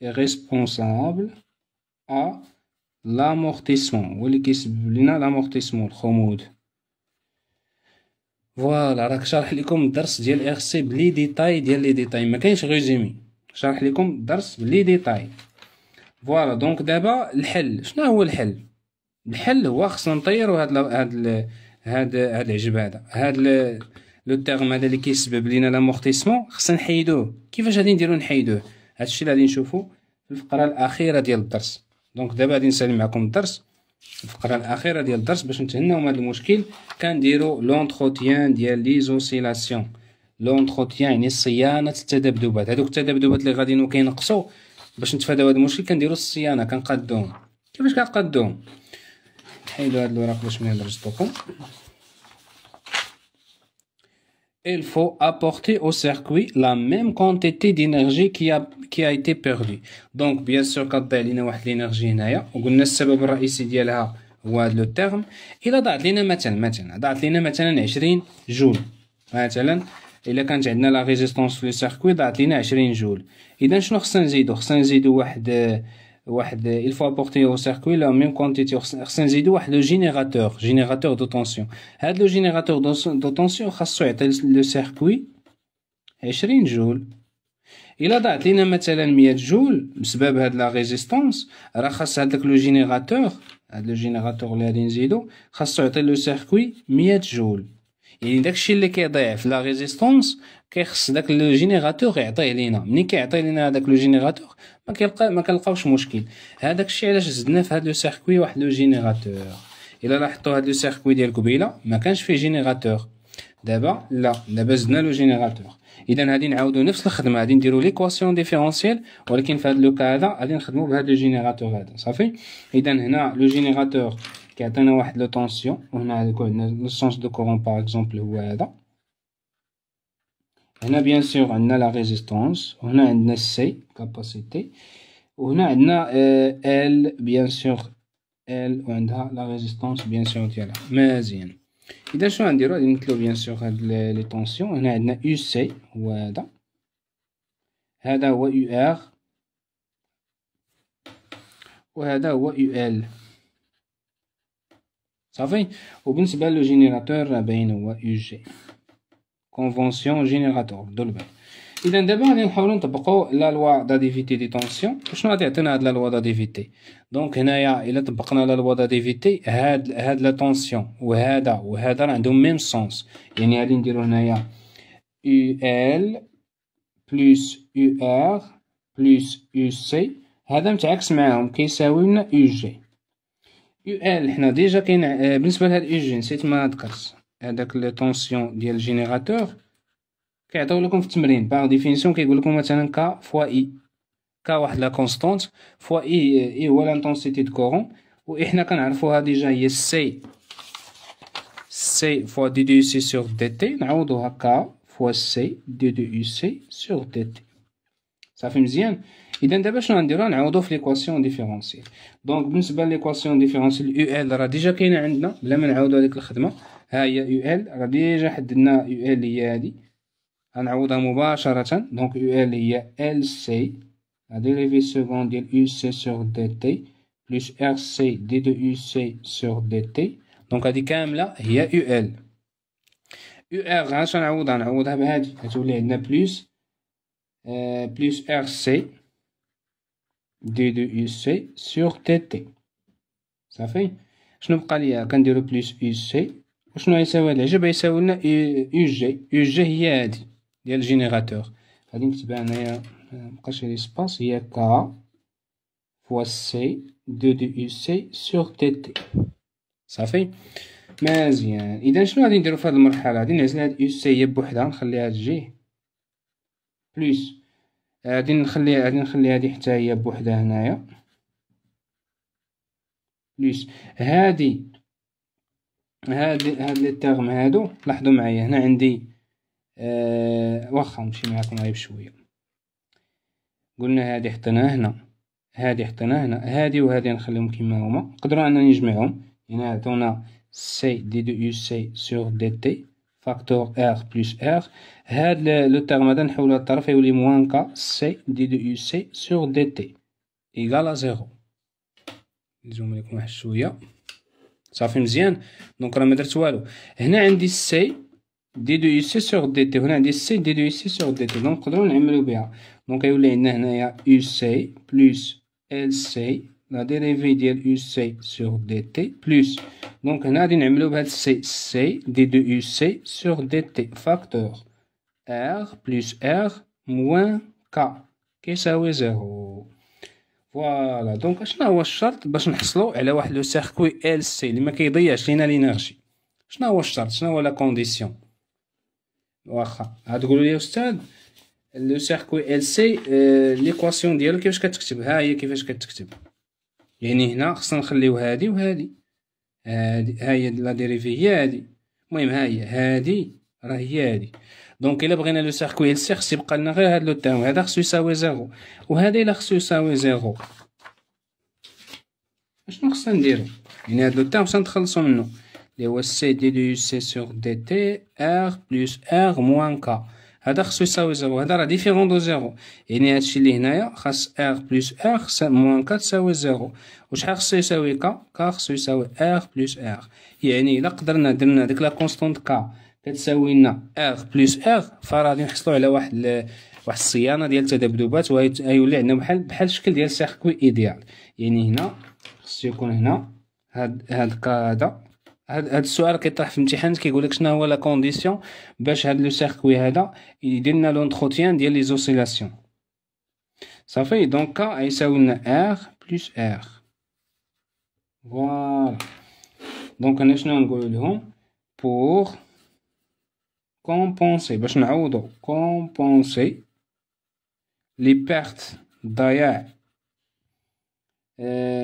est responsable à لامورتيسمون هو اللي كيسبب لنا لامورتيسمون الخمود فوالا راك شارح لكم الدرس ديال ار سي بلي ديتاي ديال لي ديتاي ما كاينش ريزومي شارح لكم الدرس بلي ديتاي فوالا دونك دابا الحل شنو هو الحل الحل هو خصنا نطيرو هاد هاد هاد هاد العجب هذا هاد لو تيرم هذا اللي كيسبب لينا لامورتيسمون خصنا نحيدوه كيفاش غادي نديرو نحيدوه هادشي اللي غادي نشوفو في الفقره الاخيره ديال الدرس دونك دابا غادي نسالي معكم الدرس الفقره الاخيره ديال الدرس باش نتهناو من هذا المشكل كنديرو لونتروتيان ديال لي زوسيلاسيون لونتروتيان يعني صيانه التذبذبات هذوك التذبذبات اللي غاديين وكينقصوا باش نتفاداو هذا المشكل كنديرو الصيانه كنقادوهم كيفاش كنقادوهم نحيدو هاد الوراق باش ما يلرجطوكم il faut apporter au circuit la même quantité d'énergie qui a, qui a été perdue. Donc, bien sûr, quand كتضيع علينا واحد l'énergie هنايا وقلنا السبب الرئيسي ديالها هو هذا لو تيرم الا ضاعت لينا مثلا مثلا ضاعت لينا مثلا 20 جول مثلا الا كانت عندنا لا ريزيستونس في السيركوي ضاعت لينا 20 جول اذا شنو خصنا نزيدو خصنا نزيدو واحد واحد il faut apporter au circuit la même quantité خصنا نزيدو واحد لو جينيراتور جينيراتور دو طونسيون هاد لو جينيراتور دو طونسيون خاصو يعطي لو سيركوي 20 جول الا ضاعت لينا مثلا 100 جول بسبب هاد لا ريزيستونس راه خاص هاداك لو جينيراتور هاد لو جينيراتور اللي غادي نزيدو خاصو يعطي لو سيركوي 100 جول يعني داكشي اللي كيضيع في لا ريزيستونس كيخص داك جينيراتور يعطيه لينا ملي كيعطي لينا هذاك لو جينيراتور ما كيلقى ما كنلقاوش مشكل هذاك الشيء علاش زدنا في هذا لو سيركوي واحد لو جينيراتور الا لاحظتوا هذا لو سيركوي ديال قبيله ما كانش فيه جينيراتور دابا لا دابا زدنا لو جينيراتور اذا غادي نعاودوا نفس الخدمه غادي نديروا ليكواسيون ديفيرونسييل ولكن في هذا لوكا هذا غادي نخدموا بهذا لو جينيراتور هذا صافي اذا هنا لو جينيراتور كيعطينا واحد لو طونسيون وهنا عندنا لو سونس دو كورون باغ اكزومبل هو هذا On a bien sûr on a la résistance, on a une C, capacité, on a une euh, L, bien sûr, L, on a la résistance, bien sûr, Mais bien. Et on bien sûr, les, les tensions, on a une UC, voilà. Hada ou UR. Hada ou l Ça fait, au bout le générateur, ben, ou كونفونسيون جينيراتور دولبل اذا دابا غادي نحاولوا نطبقوا لا لوا داديفيتي دي طونسيون شنو غادي يعطينا هاد لا لوا داديفيتي دونك هنايا الا طبقنا لا لوا داديفيتي هاد هاد لا طونسيون وهذا وهذا راه عندهم ميم سونس يعني غادي نديروا هنايا يو ال بلس يو ار بلس يو سي هذا متعكس معاهم كيساوي لنا يو جي يو ال حنا ديجا كاين بالنسبه لهاد يو جي نسيت ما ذكرت هذاك لي طونسيون ديال الجينيراتور كيعطيو لكم في التمرين باغ ديفينيسيون كيقول لكم مثلا كا فوا اي كا واحد لا كونستانت فوا اي اي هو لانتونسيتي دو كورون احنا كنعرفوها ديجا هي سي سي فوا دي دو سي سور دي تي نعوضوها كا فوا سي دي دو يو سي سور دي تي صافي مزيان اذا دابا شنو غنديرو نعوضو في ليكواسيون ديفيرونسيال دونك بالنسبه ليكواسيون ديفيرونسيال يو ال راه ديجا كاينه عندنا بلا ما نعاودو هذيك الخدمه ها هي يو ال راه ديجا حددنا يو ال هي هادي غنعوضها مباشرة دونك يو ال هي ال سي لا ديريفي سكوند ديال يو سي سور دي تي بلس ار سي دي دو يو سي سور دي تي دونك هادي كاملة هي يو ال يو ار علاش غنعوضها نعوضها بهادي غتولي عندنا بلس آه بلس ار سي دي دو يو سي سور تي تي صافي شنو بقى ليا كنديرو بلس يو سي وشنو غيساوي هاد العجب غيساوي لنا يو جي يو جي هي هادي ديال الجينيراتور غادي نكتبها هنايا آه، مبقاش لي سباس هي كا فوا سي دو دو يو سي سور تي تي صافي مزيان اذا شنو غادي نديرو في هاد المرحله غادي نعزل هاد يو سي هي بوحدها نخليها تجي بلوس آه، غادي نخلي غادي نخلي هادي حتى هي بوحدها هنايا بلوس هادي هاد هاد لي تيرم هادو لاحظوا معايا هنا عندي أه واخا نمشي معاكم غير بشويه قلنا هادي حطيناها هنا هادي حطيناها هنا هادي وهادي نخليهم كيما هما نقدروا اننا نجمعهم يعني هنا عطونا سي دي دو يو سي سور دي تي فاكتور ار بلس ار هاد لو تيرم هذا نحولو الطرف يولي موان كا سي دي دو يو سي سور دي تي ايغال ا زيرو نزوم لكم واحد شويه Ça fonctionne un donc on va mettre le soir. Et on a un indice C, D2UC sur DT. On a indice C D2UC sur DT. Donc on a mou bien. Donc on a UC plus LC. C la dérivée de UC sur Dt plus. Donc on a dit M Lobel C C D 2 UC sur DT. Facteur R plus R moins K. Qu'est-ce que ça va 0? فوالا دونك شنو هو الشرط باش نحصلوا على واحد لو سيركوي ال سي اللي ما كيضيعش لينا لينيرجي شنو هو الشرط شنو هو لا كونديسيون واخا غتقولوا لي استاذ لو سيركوي ال سي ليكواسيون ديالو كيفاش كتكتب ها هي كيفاش كتكتب يعني هنا خصنا نخليو هادي وهادي هادي ها هي لا ديريفي هي هادي المهم ها هي هادي راه هي هادي دونك الا بغينا لو سيركوي يلسي خص يبقى لنا غير هاد لو تيرم هذا خصو يساوي زيرو وهذا الا خصو يساوي زيرو اشنو خصنا نديرو يعني هاد لو تيرم خصنا نتخلصو منو لي هو سي دي دو سي سور دي تي ار بلس ار موان كا هذا خصو يساوي زيرو هذا راه ديفيرون دو زيرو يعني هادشي اللي هنايا خاص ار بلس ار موان كا تساوي زيرو وشحال خصو يساوي كا كا خصو يساوي ار بلس ار يعني الا قدرنا درنا ديك لا كونستونت كا كتساوي لنا اغ بلس اغ فغادي نحصلوا على واحد واحد الصيانه ديال التذبذبات وغيولي عندنا بحال بحال الشكل ديال السيركوي ايديال يعني هنا خصو يكون هنا هاد هاد هذا هاد هاد السؤال كيطرح في الامتحان كيقول لك شنو هو لا كونديسيون باش هاد لو سيركوي هذا يدير لنا لونتروتيان ديال لي زوسيلاسيون صافي دونك غيساوي لنا ار بلس ار فوالا دونك انا شنو نقول لهم بور كومبونسي باش نعوضو كومبونسي لي بيرت ضياع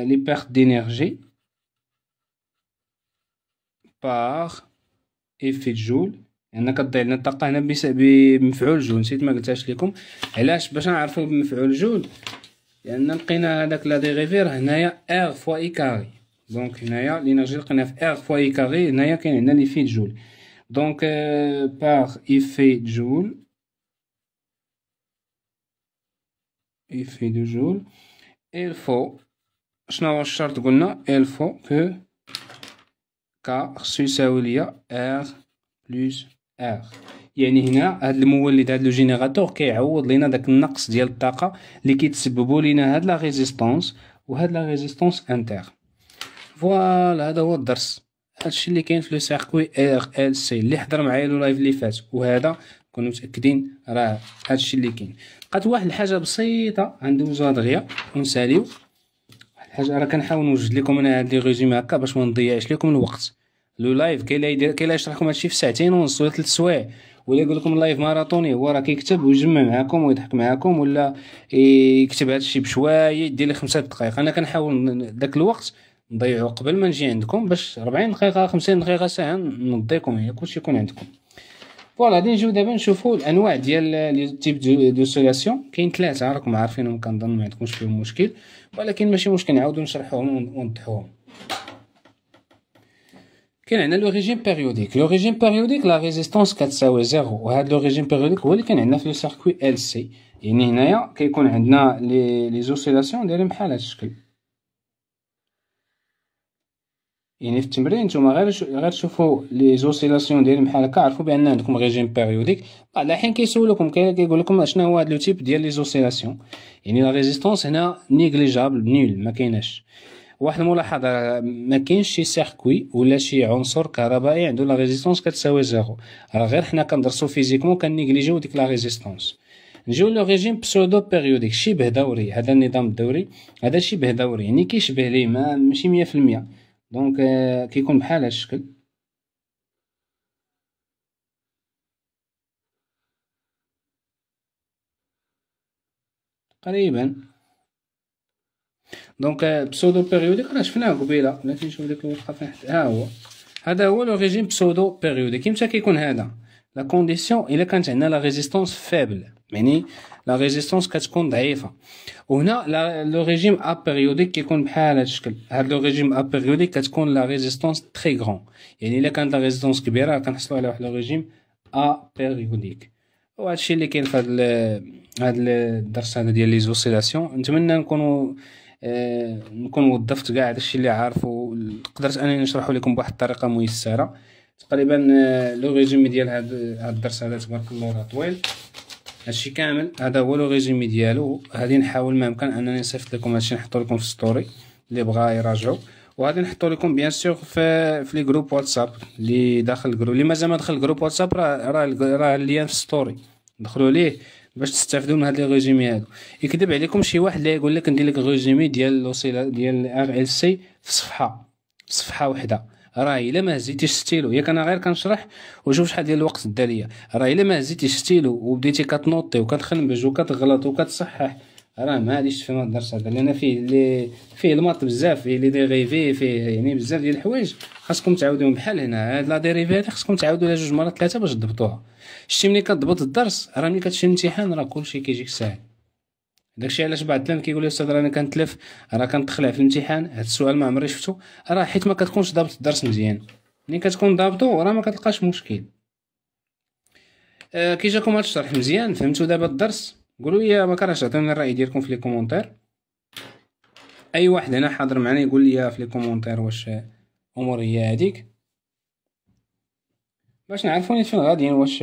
لي بيرت دينيرجي باغ افي جول انا كضيع لنا الطاقة هنا بمفعول جول نسيت ما قلتهاش لكم علاش باش نعرفو بمفعول جول لان لقينا هذاك لا ديغيفير هنايا ار فوا اي كاري دونك هنايا لينيرجي لقيناها في ار فوا اي كاري هنايا كاين عندنا لي في جول Donc, euh, par effet Joule, effet de Joule, il faut, شنو الشرط قلنا؟ il faut que K تساوي ليا R plus R. يعني هنا هاد المولد هاد لو كيعوض لينا داك النقص ديال الطاقة اللي كيتسببوا لينا هاد لا ريزيستونس وهاد لا ريزيستونس انتر. فوالا هذا هو الدرس. هادشي اللي كاين في لو سيركوي ار ال سي اللي حضر معايا لو لايف اللي فات وهذا كنا متاكدين راه هادشي اللي كاين بقات واحد الحاجه بسيطه غندوزوها دغيا ونساليو واحد الحاجه راه كنحاول نوجد لكم انا هاد لي ريزومي هكا باش ما نضيعش لكم الوقت لو لايف كاين اللي يدير كاين اللي يشرح لكم هادشي في ساعتين ونص ولا ثلاث سوايع ولا يقول لكم لايف ماراطوني هو راه كيكتب ويجمع معاكم ويضحك معاكم ولا يكتب هادشي بشويه يدير لي خمسة دقائق انا كنحاول داك الوقت نضيعو قبل ما نجي عندكم باش 40 دقيقه 50 دقيقه ساعه نضيكم هي كلشي يكون عندكم فوالا غادي نجيو دابا نشوفوا الانواع ديال لي تيب دو سولاسيون كاين ثلاثه راكم عارفينهم كنظن ما عندكمش فيهم مشكل ولكن ماشي مشكل نعاودو نشرحوهم ونوضحوهم كاين عندنا لو ريجيم بيريوديك لو ريجيم بيريوديك لا ريزيستانس كتساوي زيرو وهذا لو ريجيم بيريوديك هو اللي كان عندنا في لو سيركوي ال سي يعني هنايا كيكون عندنا لي زوسيلاسيون اوسيلاسيون دايرين بحال هذا الشكل يعني في التمرين نتوما غير غير تشوفوا لي زوسيلاسيون ديالهم بحال هكا عرفوا بان عندكم ريجيم بيريوديك بعض حين كيسولوكم كيقول لكم شنو هو هذا لو تيب ديال لي زوسيلاسيون يعني لا ريزيستونس هنا نيغليجابل نول ما كايناش واحد الملاحظه ما كاينش شي سيركوي ولا شي عنصر كهربائي عنده لا ريزيستونس كتساوي زيرو راه غير حنا كندرسو فيزيكمون كنيغليجيو ديك لا ريزيستونس نجيو لو ريجيم بسودو بيريوديك شبه دوري هذا النظام الدوري هذا شبه دوري يعني كيشبه ليه ماشي 100% دونك آه، كيكون بحال هاد الشكل تقريبا دونك بسودو آه، بيريوديك راه شفناه قبيله بلاتي نشوف ديك الورقه فين حتى ها هو هذا هو لو ريجيم بسودو بيريوديك كيمتى كيكون هذا لا كونديسيون الا كانت عندنا لا ريزيستونس فابل يعني لا ريزيستونس كتكون ضعيفه وهنا لو ريجيم ابيريوديك كيكون بحال هذا الشكل هذا لو ريجيم ابيريوديك كتكون لا ريزيستونس تري غران يعني الا كانت لا ريزيستونس كبيره كنحصلوا على واحد لو ريجيم ابيريوديك وهذا الشيء اللي كاين في هذا هذا الدرس هذا ديال لي زوسيلاسيون نتمنى نكونوا نكون وظفت كاع الشيء اللي عارفه قدرت انني نشرحه لكم بواحد الطريقه ميسره تقريبا لو ريجيم ديال هاد الدرس هذا تبارك الله راه طويل هادشي كامل هذا هو لو ريزومي ديالو غادي نحاول ما امكن انني نصيفط لكم هادشي نحطو لكم في ستوري اللي بغا يراجعو وغادي نحطو لكم بيان سيغ في في لي جروب واتساب اللي داخل الجروب اللي مازال ما دخل الجروب واتساب راه راه را اللين في ستوري دخلوا ليه باش تستافدوا من هاد لي ريزومي هادو يكذب عليكم شي واحد لا يقول لك ندير لك ريزومي ديال لوسيلا ديال ار ال سي في صفحه في صفحه وحده راه الا ما هزيتيش ستيلو ياك انا غير كنشرح وشوف شحال ديال الوقت دا ليا راه الا ما هزيتيش ستيلو وبديتي كتنوطي وكتخنبج وكتغلط وكتصحح راه ما غاديش تفهم هاد الدرس هذا لان فيه اللي فيه الماط بزاف فيه لي ديغيفي فيه يعني بزاف ديال الحوايج خاصكم تعاودوهم بحال هنا هاد لا ديريفي هادي خاصكم تعاودوها جوج مرات ثلاثه باش تضبطوها شتي ملي كتضبط الدرس راه ملي كتمشي الامتحان راه كلشي كيجيك ساهل داكشي علاش بعض الناس كيقول لي استاذ راني كنتلف راه كنتخلع في الامتحان هاد السؤال ما عمري شفتو راه حيت ما كتكونش ضابط الدرس مزيان ملي كتكون ضابطو راه ما كتلقاش مشكل آه كي جاكم هاد الشرح مزيان فهمتو دابا الدرس قولوا لي ما كرهتش عطيوني الراي ديالكم في لي كومونتير اي واحد هنا حاضر معنا يقول لي في لي كومونتير واش امور هي هذيك باش نعرفوني فين غاديين واش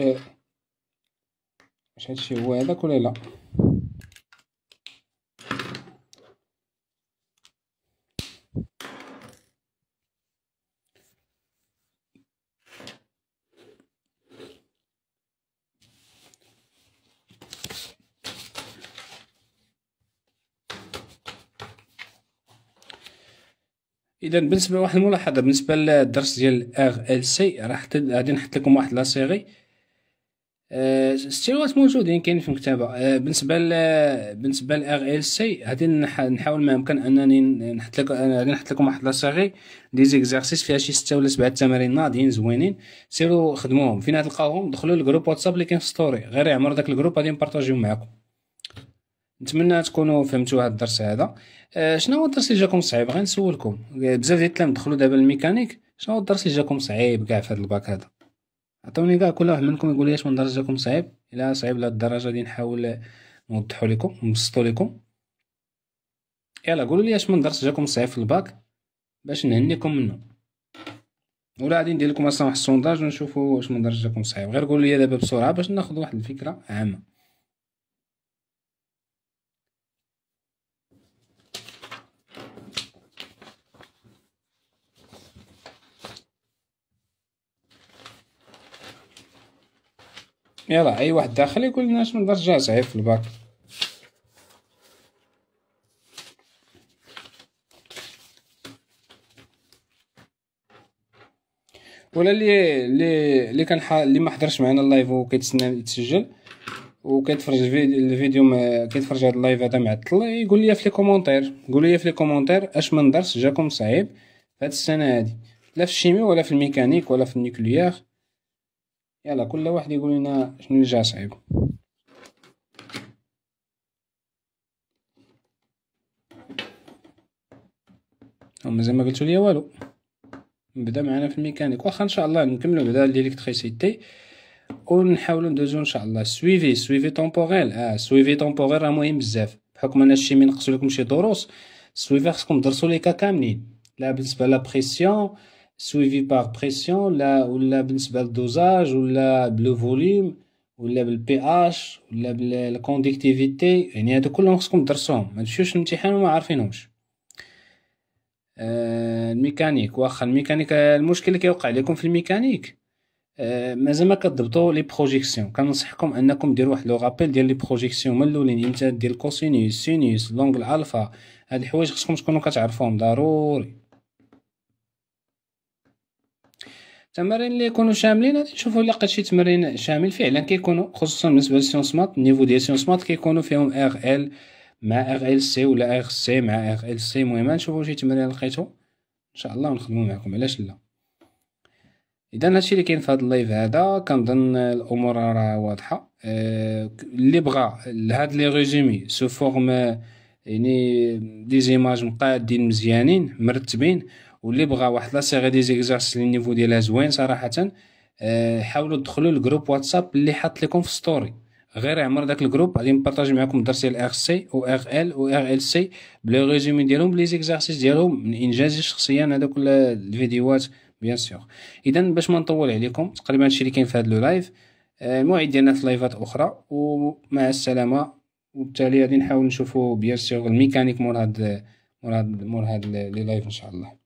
واش هادشي هو هذاك ولا لا اذا بالنسبه لواحد الملاحظه بالنسبه للدرس ديال ار ال سي راح غادي نحط لكم واحد لاسيغي أه السيغات موجودين كاين في المكتبه أه بالنسبه ل بالنسبه لار ال سي غادي نحاول ما يمكن انني نحط لكم آه، غادي نحط لكم واحد سيغي دي زيكزارسيس فيها شي ستة ولا سبعة تمارين ناضيين زوينين سيروا خدموهم فين تلقاوهم دخلوا للجروب واتساب اللي كاين في ستوري غير يعمر داك الجروب غادي نبارطاجيو معاكم نتمنى تكونوا فهمتوا هذا الدرس هذا آه شنو هو الدرس اللي جاكم صعيب غنسولكم بزاف ديال التلاميذ دخلوا دابا الميكانيك شنو هو الدرس اللي جاكم صعيب كاع في هذا الباك هذا عطوني كاع كل واحد منكم يقول لي شنو الدرس جاكم صعيب الا صعيب لهاد الدرجه غادي نحاول نوضحوا لكم نبسطوا لكم يلا قولوا لي اش من درس جاكم صعيب في الباك باش نهنيكم منه ولا غادي ندير لكم اصلا واحد السونداج ونشوفوا واش من درس جاكم صعيب غير قولوا لي دابا بسرعه باش ناخذ واحد الفكره عامه يلا اي واحد داخل يقول لنا شنو الدرجه صعيب في الباك ولا اللي اللي اللي كان اللي ما حضرش معنا اللايف وكيتسنى يتسجل وكيتفرج الفيديو ما كيتفرج هذا اللايف هذا معطل يقول لي في لي كومونتير قول لي في لي كومونتير اش من درس جاكم صعيب هاد السنه هادي لا في الشيمي ولا في الميكانيك ولا في النيكليير يلا كل واحد يقول لنا شنو اللي جا صعيب مازال ما قلتوا لي والو نبدا معنا في الميكانيك واخا ان شاء الله نكملو بعدا ليكتريسيتي ونحاولوا ندوزو ان شاء الله سويفي سويفي تومبوريل اه سويفي تومبوريل راه مهم بزاف بحكم انا الشيمي من لكم شي دروس سويفي خصكم تدرسوا ليكا كاملين لا بالنسبه لا بريسيون سويفي باغ بريسيون لا ولا بالنسبه للدوزاج ولا بلو فوليوم ولا بالبي اش ولا بالكونديكتيفيتي يعني هادو كلهم خصكم تدرسوهم ما تمشيوش الامتحان وما عارفينهمش الميكانيك واخا الميكانيك المشكل اللي كيوقع لكم في الميكانيك مازال ما كتضبطوا لي بروجيكسيون كنصحكم انكم ديروا واحد لو رابيل ديال لي بروجيكسيون من الاولين امتى ديال الكوسينوس سينوس لونغ الالفا هاد الحوايج خصكم تكونوا كتعرفوهم ضروري التمارين اللي يكونوا شاملين غادي نشوفوا الا لقيت شي تمرين شامل فعلا كيكونوا خصوصا بالنسبه للسيونس مات النيفو ديال سيونس مات كيكونوا فيهم ار ال مع ار ال سي ولا ار سي مع ار ال سي المهم نشوفوا شي تمرين لقيتو ان شاء الله ونخدموا معكم علاش لا اذا هادشي اللي كاين في هذا اللايف هذا كنظن الامور راه واضحه أه اللي بغى هاد لي ريزومي سو فورم يعني دي زيماج مقادين مزيانين مرتبين واللي بغى واحد لا سيغ دي زيكزارس لي نيفو ديالها زوين صراحه أه حاولوا تدخلوا لجروب واتساب اللي حاط لكم في ستوري غير عمر داك الجروب غادي نبارطاجي معكم الدرس ديال ار سي و ار ال و ار ال سي بلو ريزومي ديالهم بلي زيكزارسيس ديالهم من انجازي شخصيا هذوك الفيديوهات بيان سيغ اذا باش ما نطول عليكم تقريبا هادشي اللي كاين في هذا لو لايف آه، الموعد ديالنا في لايفات اخرى ومع السلامه وبالتالي غادي نحاول نشوفوا بيان سيغ الميكانيك مور هاد مور هاد مور هاد لي لايف ان شاء الله